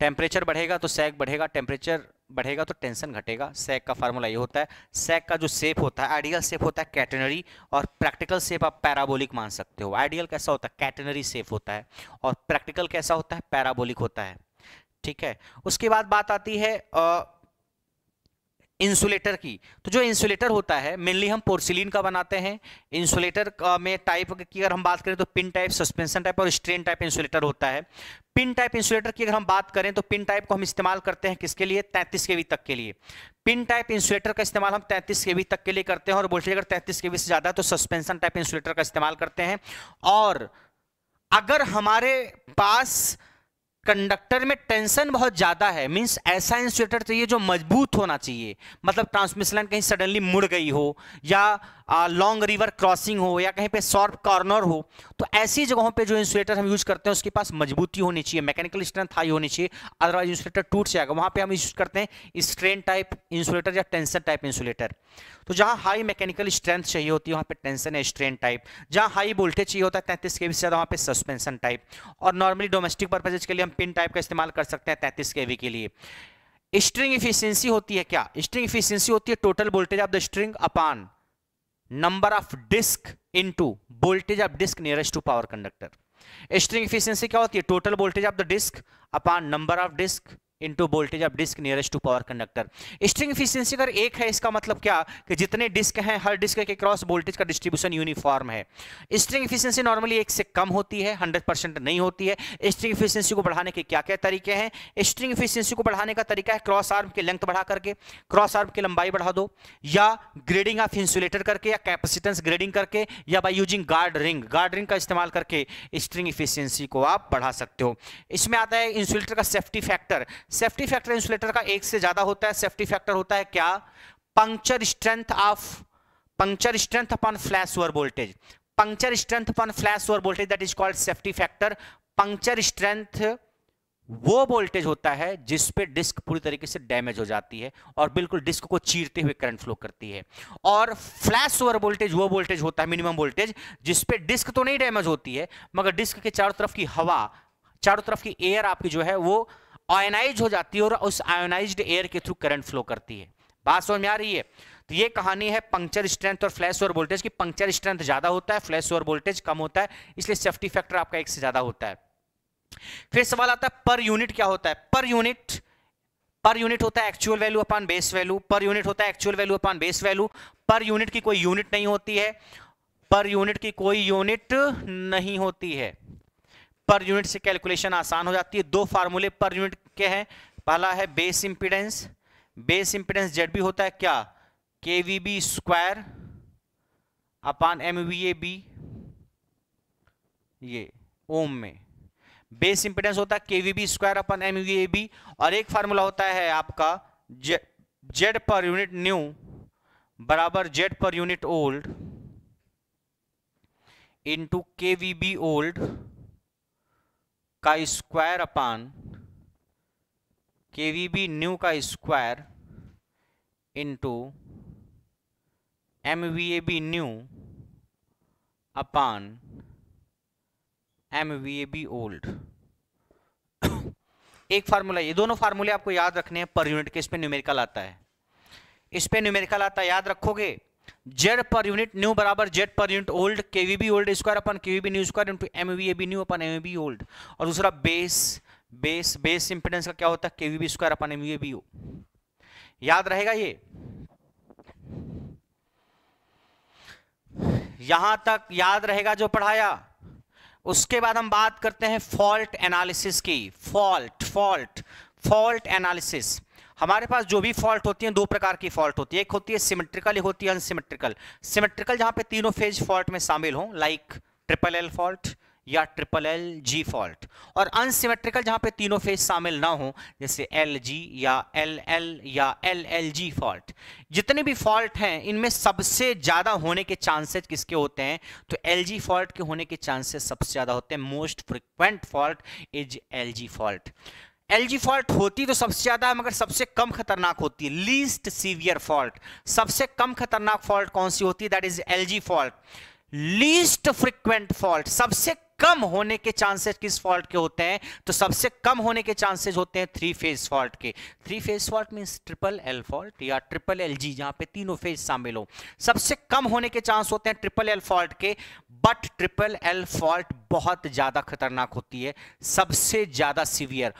टेम्परेचर बढ़ेगा तो सैक बढ़ेगा टेम्परेचर बढ़ेगा तो टेंशन घटेगा सैक का फार्मूला ये होता है सैक का जो सेप होता है आइडियल सेप होता है कैटेनरी और प्रैक्टिकल सेप आप पैराबोलिक मान सकते हो आइडियल कैसा होता है कैटेनरी सेप होता है और प्रैक्टिकल कैसा होता है पैराबोलिक होता है ठीक है उसके बाद बात आती है आ, इंसुलेटर की तो जो इंसुलेटर होता है मेनली हम पोर्सिलिन का बनाते हैं इंसुलेटर में टाइप की अगर हम बात करें तो पिन टाइप सस्पेंशन टाइप और स्ट्रेन टाइप इंसुलेटर होता है पिन टाइप इंसुलेटर की अगर हम बात करें तो पिन टाइप को हम इस्तेमाल करते हैं किसके लिए 33 केवी तक के लिए पिन टाइप इंसुलेटर का इस्तेमाल हम 33 केवी तक के लिए करते हैं और बोलते अगर तैंतीस केवी से ज़्यादा है तो सस्पेंशन टाइप इंसुलेटर का इस्तेमाल करते हैं और अगर हमारे पास कंडक्टर में टेंशन बहुत ज़्यादा है मींस ऐसा इंसुलेटर चाहिए जो मजबूत होना चाहिए मतलब ट्रांसमिशन लाइन कहीं सडनली मुड़ गई हो या लॉन्ग रिवर क्रॉसिंग हो या कहीं पे शॉर्प कॉर्नर हो तो ऐसी जगहों पे जो इंसुलेटर हम यूज़ करते हैं उसके पास मजबूती होनी चाहिए मैकेनिकल स्ट्रेंथ हाई होनी चाहिए अदरवाइज इंसुलेटर टूट जाएगा वहां पर हम यूज़ करते हैं स्ट्रेन टाइप इंसुलेटर या टेंसन टाइप इंसुलेटर तो जहां हाई मैकेनिकल स्ट्रेंथ चाहिए होती है वहां पर टेंसन या स्ट्रेन टाइप जहाँ हाई वोल्टेज चाहिए होता है तैंतीस के से ज़्यादा वहां पर सस्पेंसन टाइप और नॉर्मली डोमेस्टिक पर्पजेज के लिए हम पिन टाइप का इस्तेमाल कर सकते हैं तैतीस के के लिए स्ट्रिंग इफिशियंसी होती है क्या स्ट्रिंग इफिशियंसी होती है total voltage of the string upon number of disc into voltage of disc nearest to power conductor string efficiency क्या होती है total voltage of the disc upon number of disc into voltage of disc nearest to power conductor string efficiency अगर एक है इसका मतलब क्या कि जितने डिस्क हैं हर डिस्क के क्रॉस वोल्टेज का डिस्ट्रीब्यूशन यूनिफॉर्म है स्ट्रिंग इफिशियंसी नॉर्मली एक से कम होती है 100 परसेंट नहीं होती है स्ट्रिंग इफिशियंसी को बढ़ाने के क्या क्या तरीके हैं स्ट्रिंग इफिशियंसी को बढ़ाने का तरीका है क्रॉस आर्म की लेंथ बढ़ा करके क्रॉस आर्म की लंबाई बढ़ा दो या ग्रेडिंग ऑफ इंसुलेटर करके या कैपेसिटेंस ग्रेडिंग करके या by using guard ring guard ring का इस्तेमाल करके स्ट्रिंग इफिशियंसी को आप बढ़ा सकते हो इसमें आता है इंसुलेटर का safety factor safety factor insulator का एक से ज़्यादा होता है सेफ्टी फैक्टर होता है क्या puncture strength of puncture strength upon flashover voltage puncture strength upon flashover voltage that is called safety factor puncture strength वो वोल्टेज होता है जिस पे डिस्क पूरी तरीके से डैमेज हो जाती है और बिल्कुल डिस्क को चीरते हुए करंट फ्लो करती है और फ्लैश ओवर वोल्टेज वो वोल्टेज होता है मिनिमम वोल्टेज जिस पे डिस्क तो नहीं डैमेज होती है मगर डिस्क के चारों तरफ की हवा चारों तरफ की एयर आपकी जो है वो आयोनाइज हो जाती है और उस आयोनाइज एयर के थ्रू करंट फ्लो करती है बात समझ में आ रही है तो ये कहानी है पंक्चर स्ट्रेंथ और फ्लैश ओवर वोल्टेज की पंक्चर स्ट्रेंथ ज्यादा होता है फ्लैश ओवर वोल्टेज कम होता है इसलिए सेफ्टी फैक्टर आपका एक से ज्यादा होता है फिर सवाल आता है पर यूनिट क्या होता है पर यूनिट पर यूनिट होता है actual value upon base value per unit होता है actual value upon base value per unit की कोई यूनिट नहीं होती है पर यूनिट की कोई यूनिट नहीं होती है पर यूनिट से कैलकुलेशन आसान हो जाती है दो फार्मूले पर यूनिट के हैं पहला है base impedance base impedance Z भी होता है क्या K V B square upon M V A B ये ओम में बेस इंपीडेंस होता है K V B square upon M V A B और एक फार्मूला होता है आपका Z, Z per unit new बराबर Z per unit old into K V B old का square upon K V B new का square into M V A B new upon M V A B old एक formula ये दोनों फार्मूले आपको याद रखने हैं पर यूनिट के इस पर न्यूमेरिकल आता है इस पर न्यूमेरिकल आता है याद रखोगे जेड पर यूनिट न्यू बराबर Z per unit old K V B old square upon K V B new square into M V A B new upon M B old और दूसरा बेस बेस बेस इंपिडेंस का क्या होता है B square upon M B O याद रहेगा ये यहां तक याद रहेगा जो पढ़ाया उसके बाद हम बात करते हैं फॉल्ट एनालिसिस की फॉल्ट फॉल्ट फॉल्ट एनालिसिस हमारे पास जो भी फॉल्ट होती है दो प्रकार की फॉल्ट होती है एक होती है सिमेट्रिकल होती है अनसिमेट्रिकल सिमेट्रिकल जहां पे तीनों फेज फॉल्ट में शामिल हो लाइक ट्रिपल एल फॉल्ट या ट्रिपल एल जी फॉल्ट और अनसिमेट्रिकल जहां पे तीनों फेज शामिल ना हो जैसे एल जी या एल एल या एल एल जी फॉल्ट जितने भी फॉल्ट हैं इनमें सबसे ज़्यादा होने के चांसेस किसके होते हैं तो एल जी फॉल्ट के होने के चांसेस सबसे ज़्यादा होते हैं most frequent fault is L G fault L G fault होती तो सबसे ज़्यादा है मगर सबसे कम खतरनाक होती है लीस्ट सीवियर फॉल्ट सबसे कम खतरनाक फॉल्ट कौन सी होती है that is L G fault least frequent fault सबसे कम होने के चांसेस किस फॉल्ट के होते हैं तो सबसे कम होने के चांसेस होते हैं थ्री फेज फॉल्ट के three phase fault means triple L fault या ट्रिपल एल जी जहां पर तीनों फेज शामिल हो सबसे कम होने के चांस होते हैं ट्रिपल एल फॉल्ट के बट ट्रिपल एल फॉल्ट बहुत ज्यादा खतरनाक होती है सबसे ज्यादा severe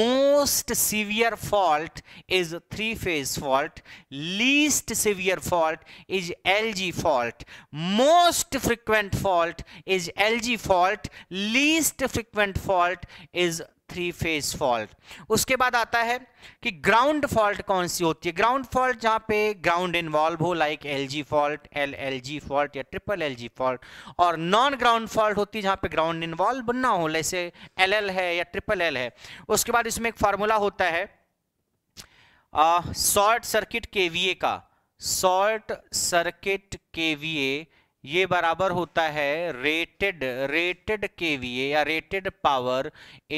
most severe fault is three phase fault least severe fault is L G fault most frequent fault is L G fault fault least frequent fault is three phase fault उसके बाद आता है कि ग्राउंड फॉल्ट कौन सी होती है ground fault जहां पे ग्राउंड इन्वॉल्व हो like L G fault L L G fault या ट्रिपल एल जी फॉल्ट और नॉन ग्राउंड फॉल्ट होती है जहां पे ग्राउंड इन्वॉल्व ना हो जैसे एल एल है या ट्रिपल एल है उसके बाद इसमें एक फॉर्मूला होता है short circuit K V A का short circuit K V A ये बराबर होता है रेटेड रेटेड केवीए या rated power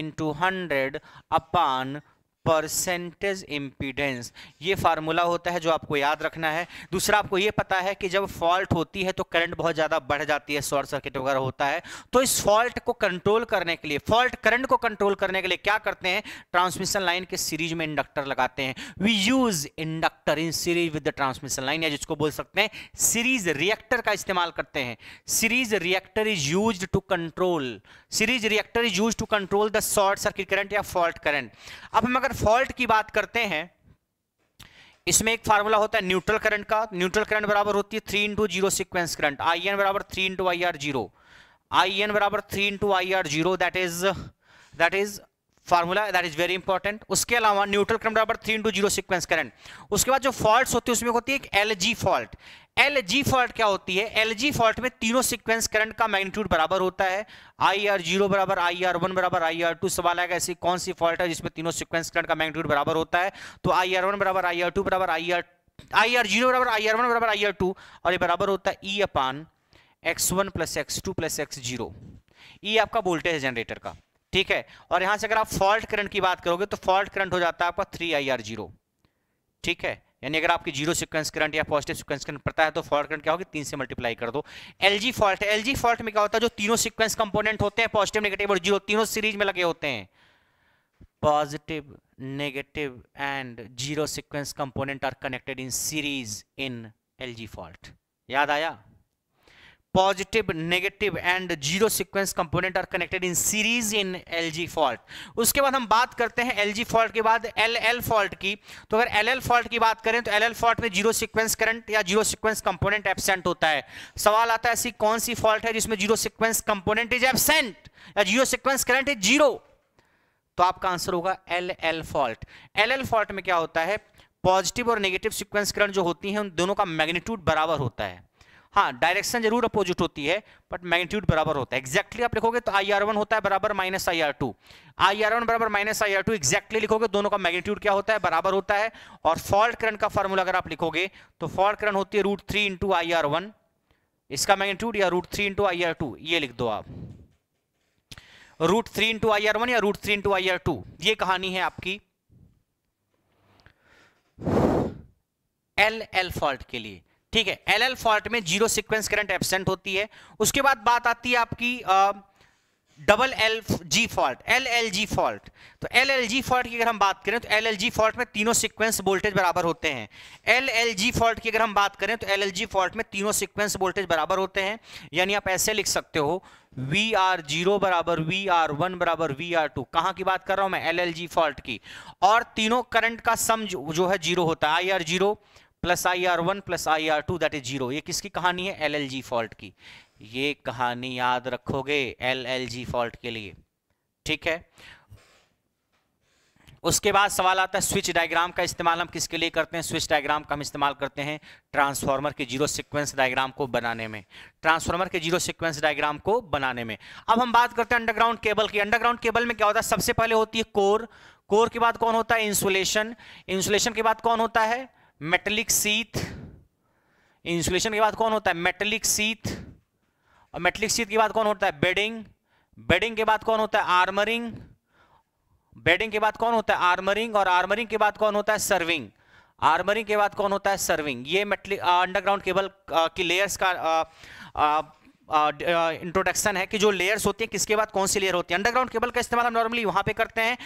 into hundred upon percentage impedance ये फार्मूला होता है जो आपको याद रखना है दूसरा आपको ये पता है कि जब फॉल्ट होती है तो करंट बहुत ज़्यादा बढ़ जाती है शॉर्ट सर्किट वगैरह होता है तो इस फॉल्ट को कंट्रोल करने के लिए फॉल्ट करंट को कंट्रोल करने के लिए क्या करते हैं ट्रांसमिशन लाइन के सीरीज में इंडक्टर लगाते हैं we use inductor in series with the transmission line या जिसको बोल सकते हैं सीरीज रिएक्टर का इस्तेमाल करते हैं series reactor is use to control series reactor is use to control the short circuit current या फॉल्ट करंट अब हम अगर फॉल्ट की बात करते हैं इसमें एक फार्मूला होता है न्यूट्रल करंट का न्यूट्रल करंट बराबर होती है three into zero sequence current I N बराबर three into I R zero I N बराबर three into I R zero that is that is formula that is very important उसके अलावा neutral current बराबर three into zero sequence current उसके बाद जो fault होती है उसमें होती है एक L G fault L G fault क्या होती है एल जी फॉल्ट में तीनों सीक्वेंस करंट का मैग्नीट्यूड बराबर होता है आई आर जीरो बराबर आई आर वन बराबर आई आर टू सवाल आएगा ऐसी कौन सी फॉल्ट है जिसमें तीनों सीक्वेंस करंट का मैग्नीट्यूड बराबर होता है तो आई आर वन बराबर आई आर टू बराबर I R I R zero बराबर आई आर वन बराबर आई आर टू और ये बराबर होता है E upon X one plus X two plus X zero E आपका वोल्टेज है जनरेटर का ठीक है और यहां से अगर आप फॉल्ट करंट की बात करोगे तो फॉल्ट करंट हो जाता है आपका थ्री आई आर जीरो ठीक है यानी अगर आपकी जीरो सिक्वेंस करंट या पॉजिटिव सिक्वेंस करंट पड़ता है तो फॉल्ट करंट क्या होगी तीन से मल्टीप्लाई कर दो एलजी फॉल्ट एलजी फॉल्ट में क्या होता है जो तीनों सिक्वेंस कंपोनेंट होते हैं पॉजिटिव नेगेटिव और जीरो तीनों सीरीज में लगे होते हैं positive negative and zero sequence component are connected in series in G fault याद आया positive negative and zero sequence component are connected in series in L G fault उसके बाद हम बात करते हैं एलजी फॉल्ट के बाद एलएल फॉल्ट की तो अगर एलएल फॉल्ट की बात करें तो एलएल फॉल्ट में जीरो सीक्वेंस करंट या जीरो सीक्वेंस कंपोनेंट एबसेंट होता है सवाल आता है ऐसी कौन सी फॉल्ट है जिसमें zero sequence component is absent या zero sequence current is zero तो आपका आंसर होगा L L fault L L fault में क्या होता है पॉजिटिव और नेगेटिव सिक्वेंस करंट जो होती है उन दोनों का मैग्नीट्यूड बराबर होता है हाँ डायरेक्शन जरूर अपोजिट होती है बट मैग्नीट्यूड बराबर होता है एक्जैक्टली exactly आप लिखोगे तो आई आर वन होता है बराबर minus I R two I R one बराबर minus I R two exactly लिखोगे दोनों का मैग्नीट्यूड क्या होता है बराबर होता है और फॉल्ट करंट का फॉर्मूला अगर आप लिखोगे तो फॉल्ट करंट होती है root three into I R one इसका मैग्नीट्यूड या root three into I R two ये लिख दो आप root three into I R one या root three into I R two ये कहानी है आपकी एल एल फॉल्ट के लिए ठीक है एल एल फॉल्ट में जीरो सीक्वेंस करंट एबसेंट होती है उसके बाद बात आती है आपकी आ, double L G fault L L G fault तो एल एल जी फॉल्ट की अगर हम बात करें तो एल एल जी फॉल्ट में तीनों सिक्वेंस वोल्टेज बराबर होते हैं एल एल जी फॉल्ट की अगर हम बात करें तो एल एल जी फॉल्ट में तीनों सिक्वेंस वोल्टेज बराबर होते हैं यानी आप ऐसे लिख सकते हो वी आर जीरो बराबर वी आर वन बराबर वी आर टू कहाँ की बात कर रहा हूँ मैं एल एल जी फॉल्ट की और तीनों करंट का सम जो है जीरो होता है I R zero plus I R one plus I R two that is zero ये किसकी कहानी है एल एल जी फॉल्ट की ये कहानी याद रखोगे एल एल जी फॉल्ट के लिए ठीक है उसके बाद सवाल आता है स्विच डायग्राम का इस्तेमाल हम किसके लिए करते हैं स्विच डायग्राम का हम इस्तेमाल करते हैं ट्रांसफार्मर के जीरो सीक्वेंस डायग्राम को बनाने में ट्रांसफार्मर के जीरो सीक्वेंस डायग्राम को बनाने में अब हम बात करते हैं अंडरग्राउंड केबल की अंडरग्राउंड केबल में क्या होता है सबसे पहले होती है कोर कोर के बाद कौन होता है इंसुलेशन इंसुलेशन के बाद कौन होता है मेटलिक सीथ इंसुलेशन के बाद कौन होता है मेटलिक सीथ और मेटलिक सीथ के बाद कौन होता है बेडिंग बेडिंग के बाद कौन होता है आर्मरिंग बेडिंग के बाद कौन होता है आर्मरिंग और आर्मरिंग के बाद कौन होता है सर्विंग आर्मरिंग के बाद कौन होता है सर्विंग ये मेटलिक अंडरग्राउंड केबल की लेयर्स का इंट्रोडक्शन है कि जो लेयर्स होती हैं किसके बाद कौन सी लेयर होती है अंडरग्राउंड केबल का इस्तेमाल हम नॉर्मली वहां पे करते हैं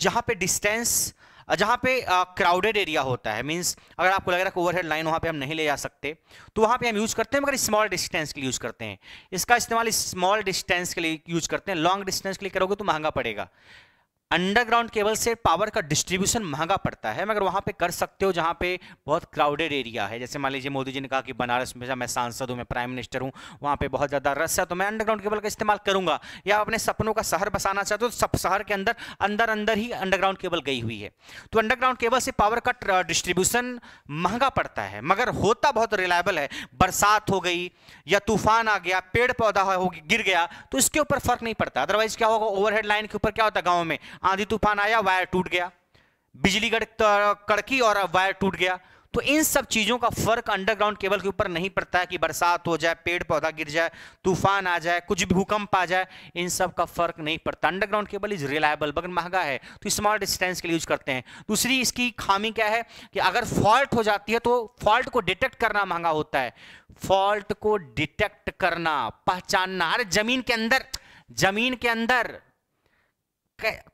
जहां पे डिस्टेंस जहाँ पे क्राउडेड एरिया होता है मीन्स अगर आपको लग रहा है ओवरहेड लाइन वहाँ पे हम नहीं ले जा सकते तो वहाँ पे हम यूज़ करते हैं मगर स्मॉल डिस्टेंस के लिए यूज़ करते हैं इसका इस्तेमाल स्मॉल डिस्टेंस के लिए यूज़ करते हैं लॉन्ग डिस्टेंस के लिए करोगे तो महंगा पड़ेगा अंडरग्राउंड केबल से पावर का डिस्ट्रीब्यूशन महंगा पड़ता है मगर वहाँ पे कर सकते हो जहाँ पे बहुत क्राउडेड एरिया है जैसे मान लीजिए मोदी जी ने कहा कि बनारस में मैं सांसद हूँ मैं प्राइम मिनिस्टर हूँ वहाँ पे बहुत ज़्यादा रस है तो मैं अंडरग्राउंड केबल का इस्तेमाल करूँगा या अपने सपनों का शहर बसाना चाहते हो तो सब शहर के अंदर अंदर अंदर ही अंडरग्राउंड केबल गई हुई है तो अंडरग्राउंड केबल से पावर का डिस्ट्रीब्यूशन महंगा पड़ता है मगर होता बहुत रिलायबल है बरसात हो गई या तूफान आ गया पेड़ पौधा हो गिर गया तो इसके ऊपर फर्क नहीं पड़ता अदरवाइज क्या होगा ओवरहेड लाइन के ऊपर क्या होता है गाँव में आंधी तूफान आया वायर टूट गया बिजली कड़की और वायर टूट गया तो इन सब चीज़ों का फर्क अंडरग्राउंड केबल के ऊपर नहीं पड़ता है कि बरसात हो जाए पेड़ पौधा गिर जाए तूफान आ जाए कुछ भी भूकंप आ जाए इन सब का फर्क नहीं पड़ता अंडरग्राउंड केबल इज रिलायबल मगर महंगा है तो स्मॉल डिस्टेंस के लिए यूज करते हैं दूसरी इसकी खामी क्या है कि अगर फॉल्ट हो जाती है तो फॉल्ट को डिटेक्ट करना महंगा होता है फॉल्ट को डिटेक्ट करना पहचानना अरे जमीन के अंदर जमीन के अंदर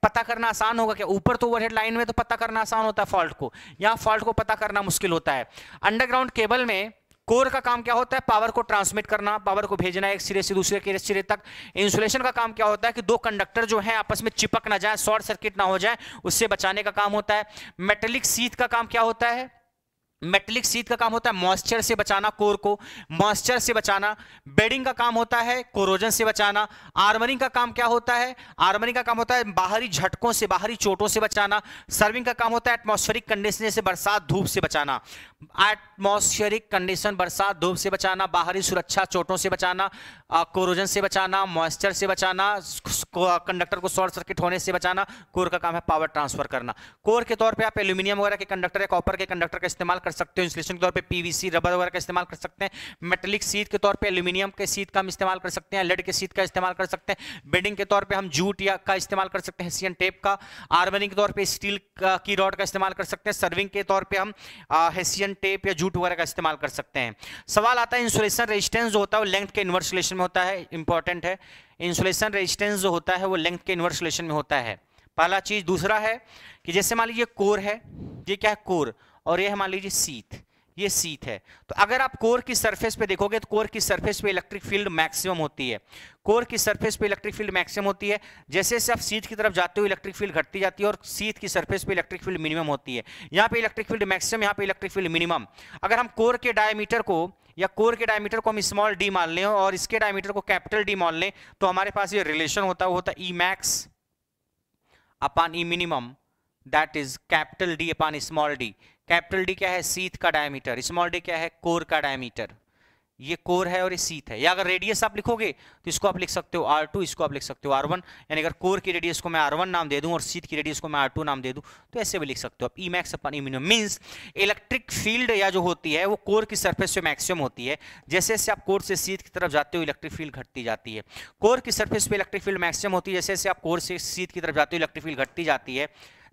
पता करना आसान होगा क्या ऊपर तो ओवरहेड लाइन में तो पता करना आसान होता है फॉल्ट को यहाँ फॉल्ट को पता करना मुश्किल होता है अंडरग्राउंड केबल में कोर का काम क्या होता है पावर को ट्रांसमिट करना पावर को भेजना एक सिरे से दूसरे के सिरे तक इंसुलेशन का काम क्या होता है कि दो कंडक्टर जो है आपस में चिपक ना जाए शॉर्ट सर्किट ना हो जाए उससे बचाने का काम होता है मेटेलिक सीथ का काम क्या होता है मेटलिक सीत का काम होता है मॉइस्चर से बचाना कोर को मॉइस्चर से बचाना बेडिंग का काम होता है कोरोजन से बचाना आर्मरिंग का काम क्या होता है आर्मरिंग का काम होता है बाहरी झटकों से बाहरी चोटों से बचाना सर्विंग का काम होता है एटमॉस्फेरिक कंडीशन से बरसात धूप से बचाना एटमोस्फेरिक कंडीशन बरसात धूप से बचाना बाहरी सुरक्षा चोटों से बचाना कोरोजन से बचाना मॉइस्चर से बचाना कंडक्टर को शॉर्ट सर्किट होने से बचाना कोर का काम है पावर ट्रांसफर करना कोर के तौर पे आप एल्यूमिनियम वगैरह के कंडक्टर या कॉपर के कंडक्टर का इस्तेमाल कर सकते हो इंसुलेशन के तौर पे पीवीसी रबर वगैरह का इस्तेमाल कर सकते हैं मेटलिक सीट के तौर पर एल्यूमिनियम के सीट का हम इस्तेमाल कर सकते हैं लेड के सीट का इस्तेमाल कर सकते हैं बेडिंग के तौर पर हम जूट या का इस्तेमाल कर सकते हैं सी टेप का आर्मनिंग के तौर पर स्टील की रॉड का इस्तेमाल कर सकते हैं सर्विंग के तौर पर हम हेसियन एल्यूमिनियम टेप या जूट वगैरह का इस्तेमाल कर सकते हैं सवाल आता है इंसुलेशन रेजिस्टेंस जो होता है वो लेंथ के इन्वर्स रिलेशन में होता है इंपॉर्टेंट है इंसुलेशन रेजिस्टेंस जो होता है वो लेंथ के इन्वर्स रिलेशन में होता है पहला चीज दूसरा है कि जैसे मान लीजिए कोर है ये क्या है कोर और ये है मान लीजिए सीथ ये सीथ है तो अगर आप कोर की सरफेस पे देखोगे तो कोर की सरफेस पे इलेक्ट्रिक फील्ड मैक्सिमम होती है कोर की सरफेस पे इलेक्ट्रिक फील्ड मैक्सिमम होती है जैसे जैसे आप सीथ की तरफ जाते हो इलेक्ट्रिक फील्ड घटती जाती है और सीथ की सरफेस पे इलेक्ट्रिक फील्ड मिनिमम होती है यहाँ पे इलेक्ट्रिक फील्ड मैक्सिमम यहाँ पे इलेक्ट्रिक फील्ड मिनिमम अगर हम कोर के डायमीटर को या कोर के डायमीटर को हम स्मॉल डी मान लें और इसके डायमीटर को कैपिटल डी मान लें तो हमारे पास ये रिलेशन होता है वो होता है E max upon E minimum that is capital D upon small D capital D क्या है सीथ का डायमीटर स्मॉल डी क्या है कोर का डायमीटर ये कोर है और ये सीथ है या अगर रेडियस आप लिखोगे तो इसको आप लिख सकते हो आर टू इसको आप लिख सकते हो आर वन यानी अगर कोर की रेडियस को मैं आर वन नाम दे दूं और सीथ की रेडियस को मैं आर टू नाम दे दूं तो ऐसे भी लिख सकते हो आप E max upon minimum means electric field या जो होती है वो कोर की सर्फेस पे मैक्सिमम होती है जैसे जैसे आप कोर से सीथ की तरफ जाते हो इलेक्ट्रिक फील्ड घटती जाती है कोर की सर्फेस पर इलेक्ट्रिक फील्ड मैक्सिमम होती है जैसे जैसे आप कोर से सीथ की तरफ जाते हो इलेक्ट्रिक फील्ड घटती जाती है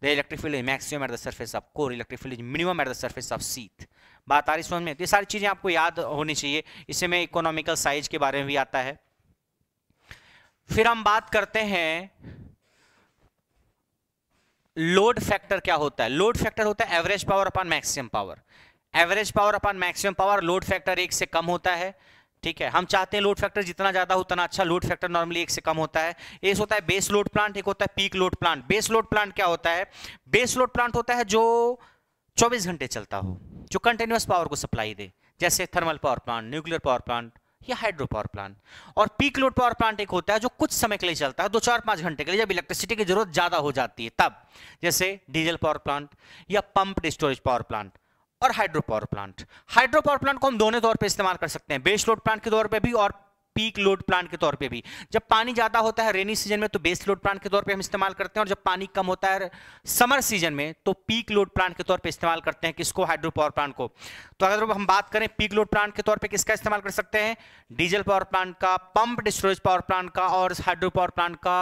the electric field is maximum at the surface of core electric field is minimum at the surface of sheath बात आ रही समझ में तो ये सारी चीज़ें आपको याद होनी चाहिए इससे में इकोनॉमिकल साइज के बारे में भी आता है फिर हम बात करते हैं लोड फैक्टर क्या होता है लोड फैक्टर होता है average power upon maximum power average power upon maximum power load factor एक से कम होता है ठीक है हम चाहते हैं लोड फैक्टर जितना ज्यादा उतना अच्छा लोड फैक्टर नॉर्मली एक से कम होता है एक होता है बेस लोड प्लांट एक होता है peak load plant base load plant क्या होता है बेस लोड प्लांट होता है जो 24 घंटे चलता हो जो कंटिन्यूस पावर को सप्लाई दे जैसे thermal power plant nuclear power plant या हाइड्रो पावर प्लांट और पीक लोड पावर प्लांट एक होता है जो कुछ समय के लिए चलता है दो चार पांच घंटे के लिए जब इलेक्ट्रिसिटी की जरूरत ज़्यादा हो जाती है तब जैसे डीजल पावर प्लांट या पंप स्टोरेज पावर प्लांट और hydro power plant hydro power plant को हम दोनों तौर पे इस्तेमाल कर सकते हैं बेस लोड प्लांट के तौर पे भी और पीक लोड प्लांट के तौर पे भी जब पानी ज़्यादा होता है रेनी सीजन में तो बेस लोड प्लांट के तौर पे हम इस्तेमाल करते हैं और जब पानी कम होता है समर सीजन में तो पीक लोड प्लांट के तौर पे इस्तेमाल करते हैं किसको हाइड्रो पावर प्लांट को तो अगर हम बात करें पीक लोड प्लांट के तौर पे किसका इस्तेमाल कर सकते हैं डीजल पावर प्लांट का पंप डिस्टोरेज पावर प्लांट का और हाइड्रो पावर प्लांट का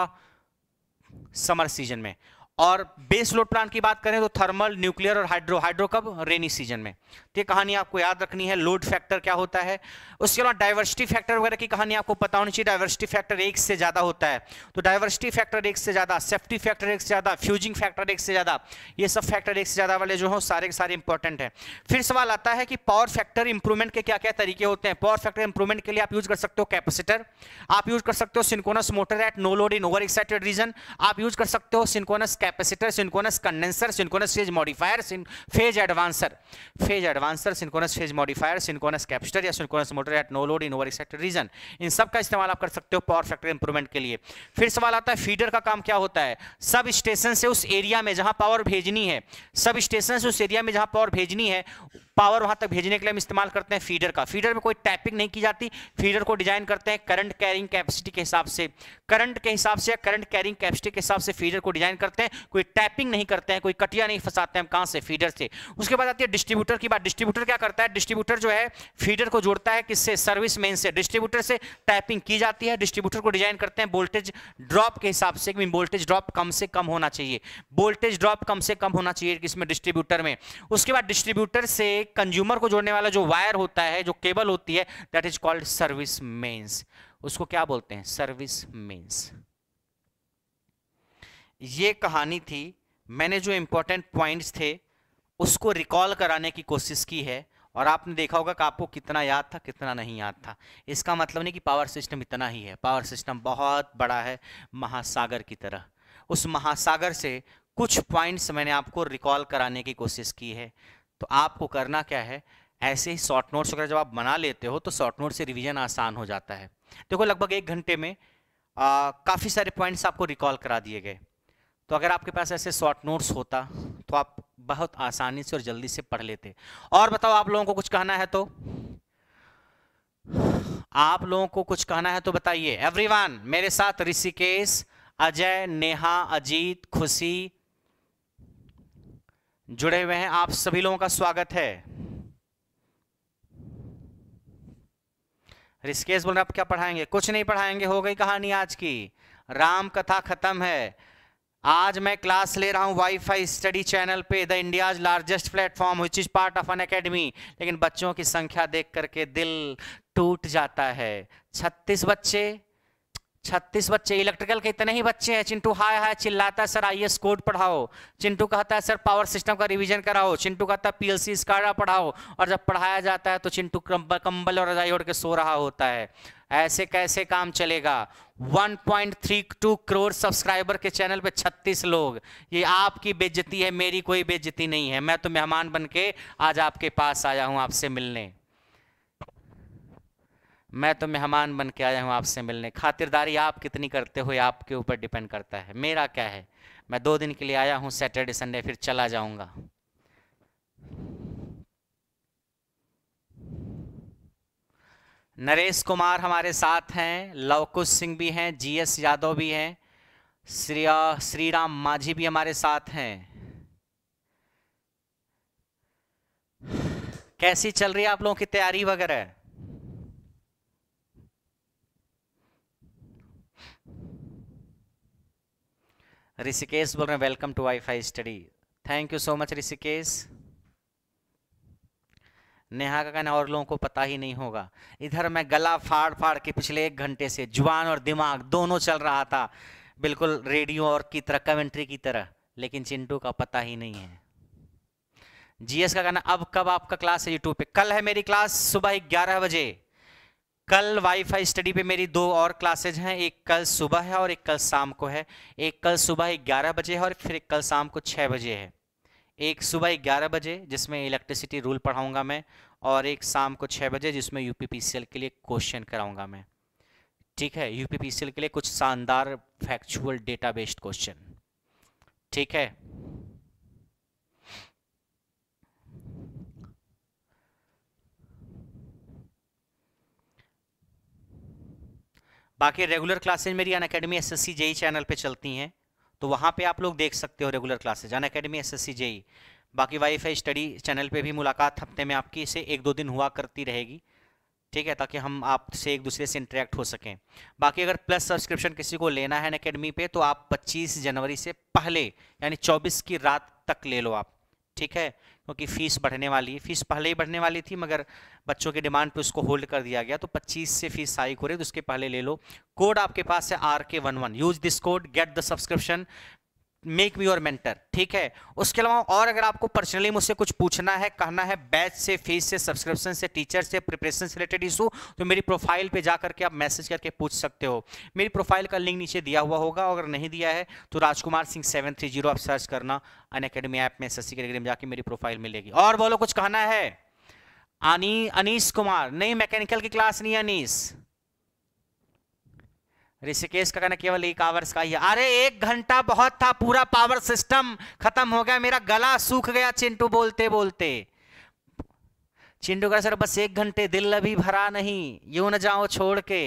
समर सीजन में और बेस लोड प्लांट की बात करें तो थर्मल न्यूक्लियर और हाइड्रो हाइड्रो कब रेनी सीजन में तो ये कहानी आपको याद रखनी है लोड फैक्टर क्या होता है उसके अलावा डाइवर्सिटी फैक्टर वगैरह की कहानी आपको पता होनी चाहिए डाइवर्सिटी फैक्टर एक से ज़्यादा होता है तो डाइवर्सिटी फैक्टर एक से ज़्यादा सेफ्टी फैक्टर एक से ज़्यादा फ्यूजिंग फैक्टर एक से ज़्यादा ये सब फैक्टर एक से ज़्यादा वाले जो है सारे के सारे इंपॉर्टेंट है फिर सवाल आता है कि पावर फैक्टर इंप्रूवमेंट के क्या क्या तरीके होते हैं पावर फैक्टर इंप्रूवमेंट के लिए आप यूज़ कर सकते हो कैपेसिटर आप यूज़ कर सकते हो synchronous motor at no load in over excited region आप यूज़ कर सकते हो synchronous capacitor synchronous condenser synchronous phase modifier phase advancer phase advancer synchronous phase modifier synchronous capacitor या synchronous motor at no load in over excited region इन सब का इस्तेमाल आप कर सकते हो पावर फैक्टर इंप्रूवमेंट के लिए फिर सवाल आता है फीडर का काम क्या होता है सब स्टेशन से उस एरिया में जहां पावर भेजनी है सब स्टेशन से उस एरिया में जहां पावर भेजनी है पावर वहां तक भेजने के लिए हम इस्तेमाल करते हैं फीडर का फीडर में कोई टैपिंग नहीं की जाती फीडर को डिजाइन करते हैं करंट कैरिंग कैपेसिटी के हिसाब से करंट के हिसाब से करंट कैरिंग कैपेसिटी के हिसाब से फीडर को डिजाइन करते हैं कोई टैपिंग नहीं करते हैं कोई कटिया नहीं फंसाते हैं कहाँ से फीडर से उसके बाद आती है डिस्ट्रीब्यूटर की बात डिस्ट्रीब्यूटर क्या करता है डिस्ट्रीब्यूटर जो है फीडर को जोड़ता है किससे सर्विस मैन से डिस्ट्रीब्यूटर से टैपिंग की जाती है डिस्ट्रीब्यूटर को डिजाइन करते हैं वोल्टेज ड्रॉप के हिसाब से वोल्टेज ड्रॉप कम से कम होना चाहिए वोल्टेज ड्रॉप कम से कम होना चाहिए इसमें डिस्ट्रीब्यूटर में उसके बाद डिस्ट्रीब्यूटर से एक कंज्यूमर को जोड़ने वाला जो वायर होता है जो केबल होती है that is called service mains उसको क्या बोलते हैं सर्विस मेन्स ये कहानी थी मैंने जो इंपॉर्टेंट पॉइंट्स थे उसको रिकॉल कराने की कोशिश की है और आपने देखा होगा कि आपको कितना याद था कितना नहीं याद था इसका मतलब नहीं कि पावर सिस्टम इतना ही है पावर सिस्टम बहुत बड़ा है महासागर की तरह उस महासागर से कुछ पॉइंट्स मैंने आपको रिकॉल कराने की कोशिश की है तो आपको करना क्या है ऐसे ही शॉर्ट नोट्स वगैरह जब आप बना लेते हो तो शॉर्ट नोट से रिवीजन आसान हो जाता है देखो लगभग एक घंटे में काफ़ी सारे पॉइंट्स आपको रिकॉल करा दिए गए तो अगर आपके पास ऐसे शॉर्ट नोट्स होता तो आप बहुत आसानी से और जल्दी से पढ़ लेते और बताओ आप लोगों को कुछ कहना है तो आप लोगों को कुछ कहना है तो बताइए एवरीवन मेरे साथ ऋषिकेश अजय नेहा अजीत खुशी जुड़े हुए हैं आप सभी लोगों का स्वागत है ऋषिकेश बोल रहे आप क्या पढ़ाएंगे कुछ नहीं पढ़ाएंगे हो गई कहानी आज की राम कथा खत्म है आज मैं क्लास ले रहा हूँ वाईफाई स्टडी चैनल पे the India's largest platform which is part of Unacademy लेकिन बच्चों की संख्या देख करके दिल टूट जाता है छत्तीस बच्चे छत्तीस बच्चे इलेक्ट्रिकल के इतने ही बच्चे हैं चिंटू हाय हाय चिल्लाता है सर एस कोड पढ़ाओ चिंटू कहता है सर पावर सिस्टम का रिवीजन कराओ चिंटू कहता है पीएलसी स्काडा पढ़ाओ और जब पढ़ाया जाता है तो चिंटू कंबल और रजाई ओढ़ के सो रहा होता है ऐसे कैसे काम चलेगा 1.32 करोड़ सब्सक्राइबर के चैनल पे 36 लोग ये आपकी बेज्जती है मेरी कोई बेज्जती नहीं है मैं तो मेहमान बन के आज आपके पास आया हूँ आपसे मिलने मैं तो मेहमान बन के आया हूँ आपसे मिलने खातिरदारी आप कितनी करते हो आपके ऊपर डिपेंड करता है मेरा क्या है मैं दो दिन के लिए आया हूँ सैटरडे संडे फिर चला जाऊँगा नरेश कुमार हमारे साथ हैं लवकुश सिंह भी हैं जीएस यादव भी हैं श्री श्री राम माझी भी हमारे साथ हैं कैसी चल रही है आप लोगों की तैयारी वगैरह ऋषिकेश बोल रहे हैं welcome to Wifi study thank you so much Rishikesh Neha का कहना और लोगों को पता ही नहीं होगा इधर मैं गला फाड़ फाड़ के पिछले एक घंटे से जुबान और दिमाग दोनों चल रहा था बिल्कुल रेडियो और की तरह कमेंट्री की तरह लेकिन चिंटू का पता ही नहीं है जीएस का कहना अब कब आपका क्लास है यूट्यूब पे कल है मेरी क्लास सुबह ग्यारह बजे कल वाईफाई स्टडी पे मेरी दो और क्लासेज हैं एक कल सुबह है और एक कल शाम को है एक कल सुबह ग्यारह बजे है और फिर एक कल शाम को छः बजे है एक सुबह ग्यारह बजे जिसमें इलेक्ट्रिसिटी रूल पढ़ाऊंगा मैं और एक शाम को छः बजे जिसमें यू के लिए क्वेश्चन कराऊंगा मैं ठीक है यू के लिए कुछ शानदार फैक्चुअल डेटा बेस्ड क्वेश्चन ठीक है बाकी रेगुलर क्लासेज मेरी Unacademy S S channel पर चलती हैं तो वहाँ पर आप लोग देख सकते हो regular classes Unacademy S S बाकी वाईफाई स्टडी चैनल पे भी मुलाकात हफ्ते में आपकी से एक दो दिन हुआ करती रहेगी ठीक है ताकि हम आपसे एक दूसरे से इंटरेक्ट हो सकें बाकी अगर प्लस सब्सक्रिप्शन किसी को लेना है अकेडमी पे तो आप 25 जनवरी से पहले यानी 24 की रात तक ले लो आप ठीक है क्योंकि फ़ीस बढ़ने वाली है फ़ीस पहले ही बढ़ने वाली थी मगर बच्चों की डिमांड पे उसको होल्ड कर दिया गया तो 25 से फीस हाइक हो रही है तो उसके पहले ले लो कोड आपके पास है R K one one use this code get the subscription make me your mentor ठीक है उसके अलावा और अगर आपको पर्सनली मुझसे कुछ पूछना है कहना है बैच से फीस से सब्सक्रिप्शन से टीचर से प्रिपरेशन से रिलेटेड इशू तो मेरी प्रोफाइल पे जा करके आप मैसेज करके पूछ सकते हो मेरी प्रोफाइल का लिंक नीचे दिया हुआ होगा अगर नहीं दिया है तो Rajkumar Singh seven three zero आप सर्च करना अन अकेडमी ऐप में शशि कैटेगरी में जाके मेरी प्रोफाइल मिलेगी और बोलो कुछ कहना है आनी कुमार नहीं मैकेनिकल की क्लास नहीं अनीश ऋषिकेश का कहना केवल एक आवर्स का ही अरे एक घंटा बहुत था पूरा पावर सिस्टम खत्म हो गया मेरा गला सूख गया चिंटू बोलते बोलते चिंटू का सर बस एक घंटे दिल अभी भरा नहीं यू न जाओ छोड़ के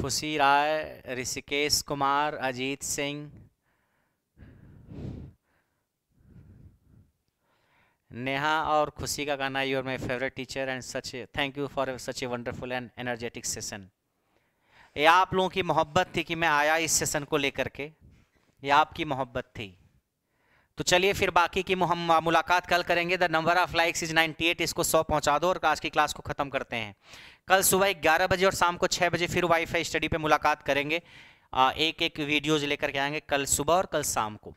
खुशी राय ऋषिकेश कुमार अजीत सिंह नेहा और खुशी का गाना you are my favourite teacher and such thank you for such a wonderful and energetic session ये आप लोगों की मोहब्बत थी कि मैं आया इस सेशन को लेकर के ये आपकी मोहब्बत थी तो चलिए फिर बाकी की हम मुलाकात कल करेंगे the number of likes is 98 इसको 100 पहुंचा दो और आज की क्लास को ख़त्म करते हैं कल सुबह ग्यारह बजे और शाम को छः बजे फिर वाईफाई स्टडी पे मुलाकात करेंगे आ, एक एक वीडियोज लेकर के आएंगे कल सुबह और कल शाम को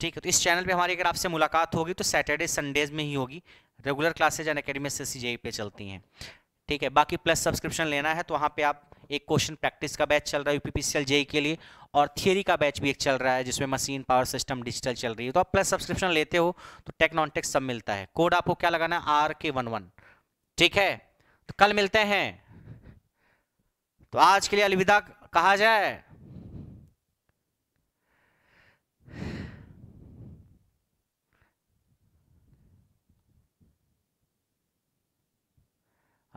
ठीक है तो इस चैनल पे हमारी अगर आपसे मुलाकात होगी तो सैटरडे संडेज में ही होगी रेगुलर क्लासेज एंड अकेडमी से सी पे चलती हैं ठीक है बाकी प्लस सब्सक्रिप्शन लेना है तो वहाँ पे आप एक क्वेश्चन प्रैक्टिस का बैच चल रहा है यूपीपीसीएल जेई के लिए और थियरी का बैच भी एक चल रहा है जिसमें मशीन पावर सिस्टम डिजिटल चल रही है तो आप प्लस सब्सक्रिप्शन लेते हो तो टेक नॉन सब मिलता है कोड आपको क्या लगाना है आर के वन वन ठीक है तो कल मिलते हैं तो आज के लिए अलविदा कहा जाए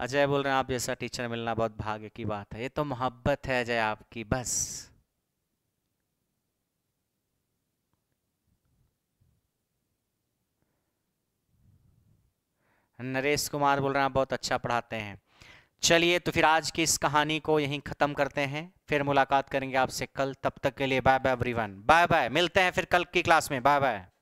अजय बोल रहे हैं आप जैसा टीचर मिलना बहुत भाग्य की बात है ये तो मोहब्बत है अजय आपकी बस नरेश कुमार बोल रहे हैं बहुत अच्छा पढ़ाते हैं चलिए तो फिर आज की इस कहानी को यहीं ख़त्म करते हैं फिर मुलाकात करेंगे आपसे कल तब तक के लिए bye bye everyone bye bye मिलते हैं फिर कल की क्लास में बाय बाय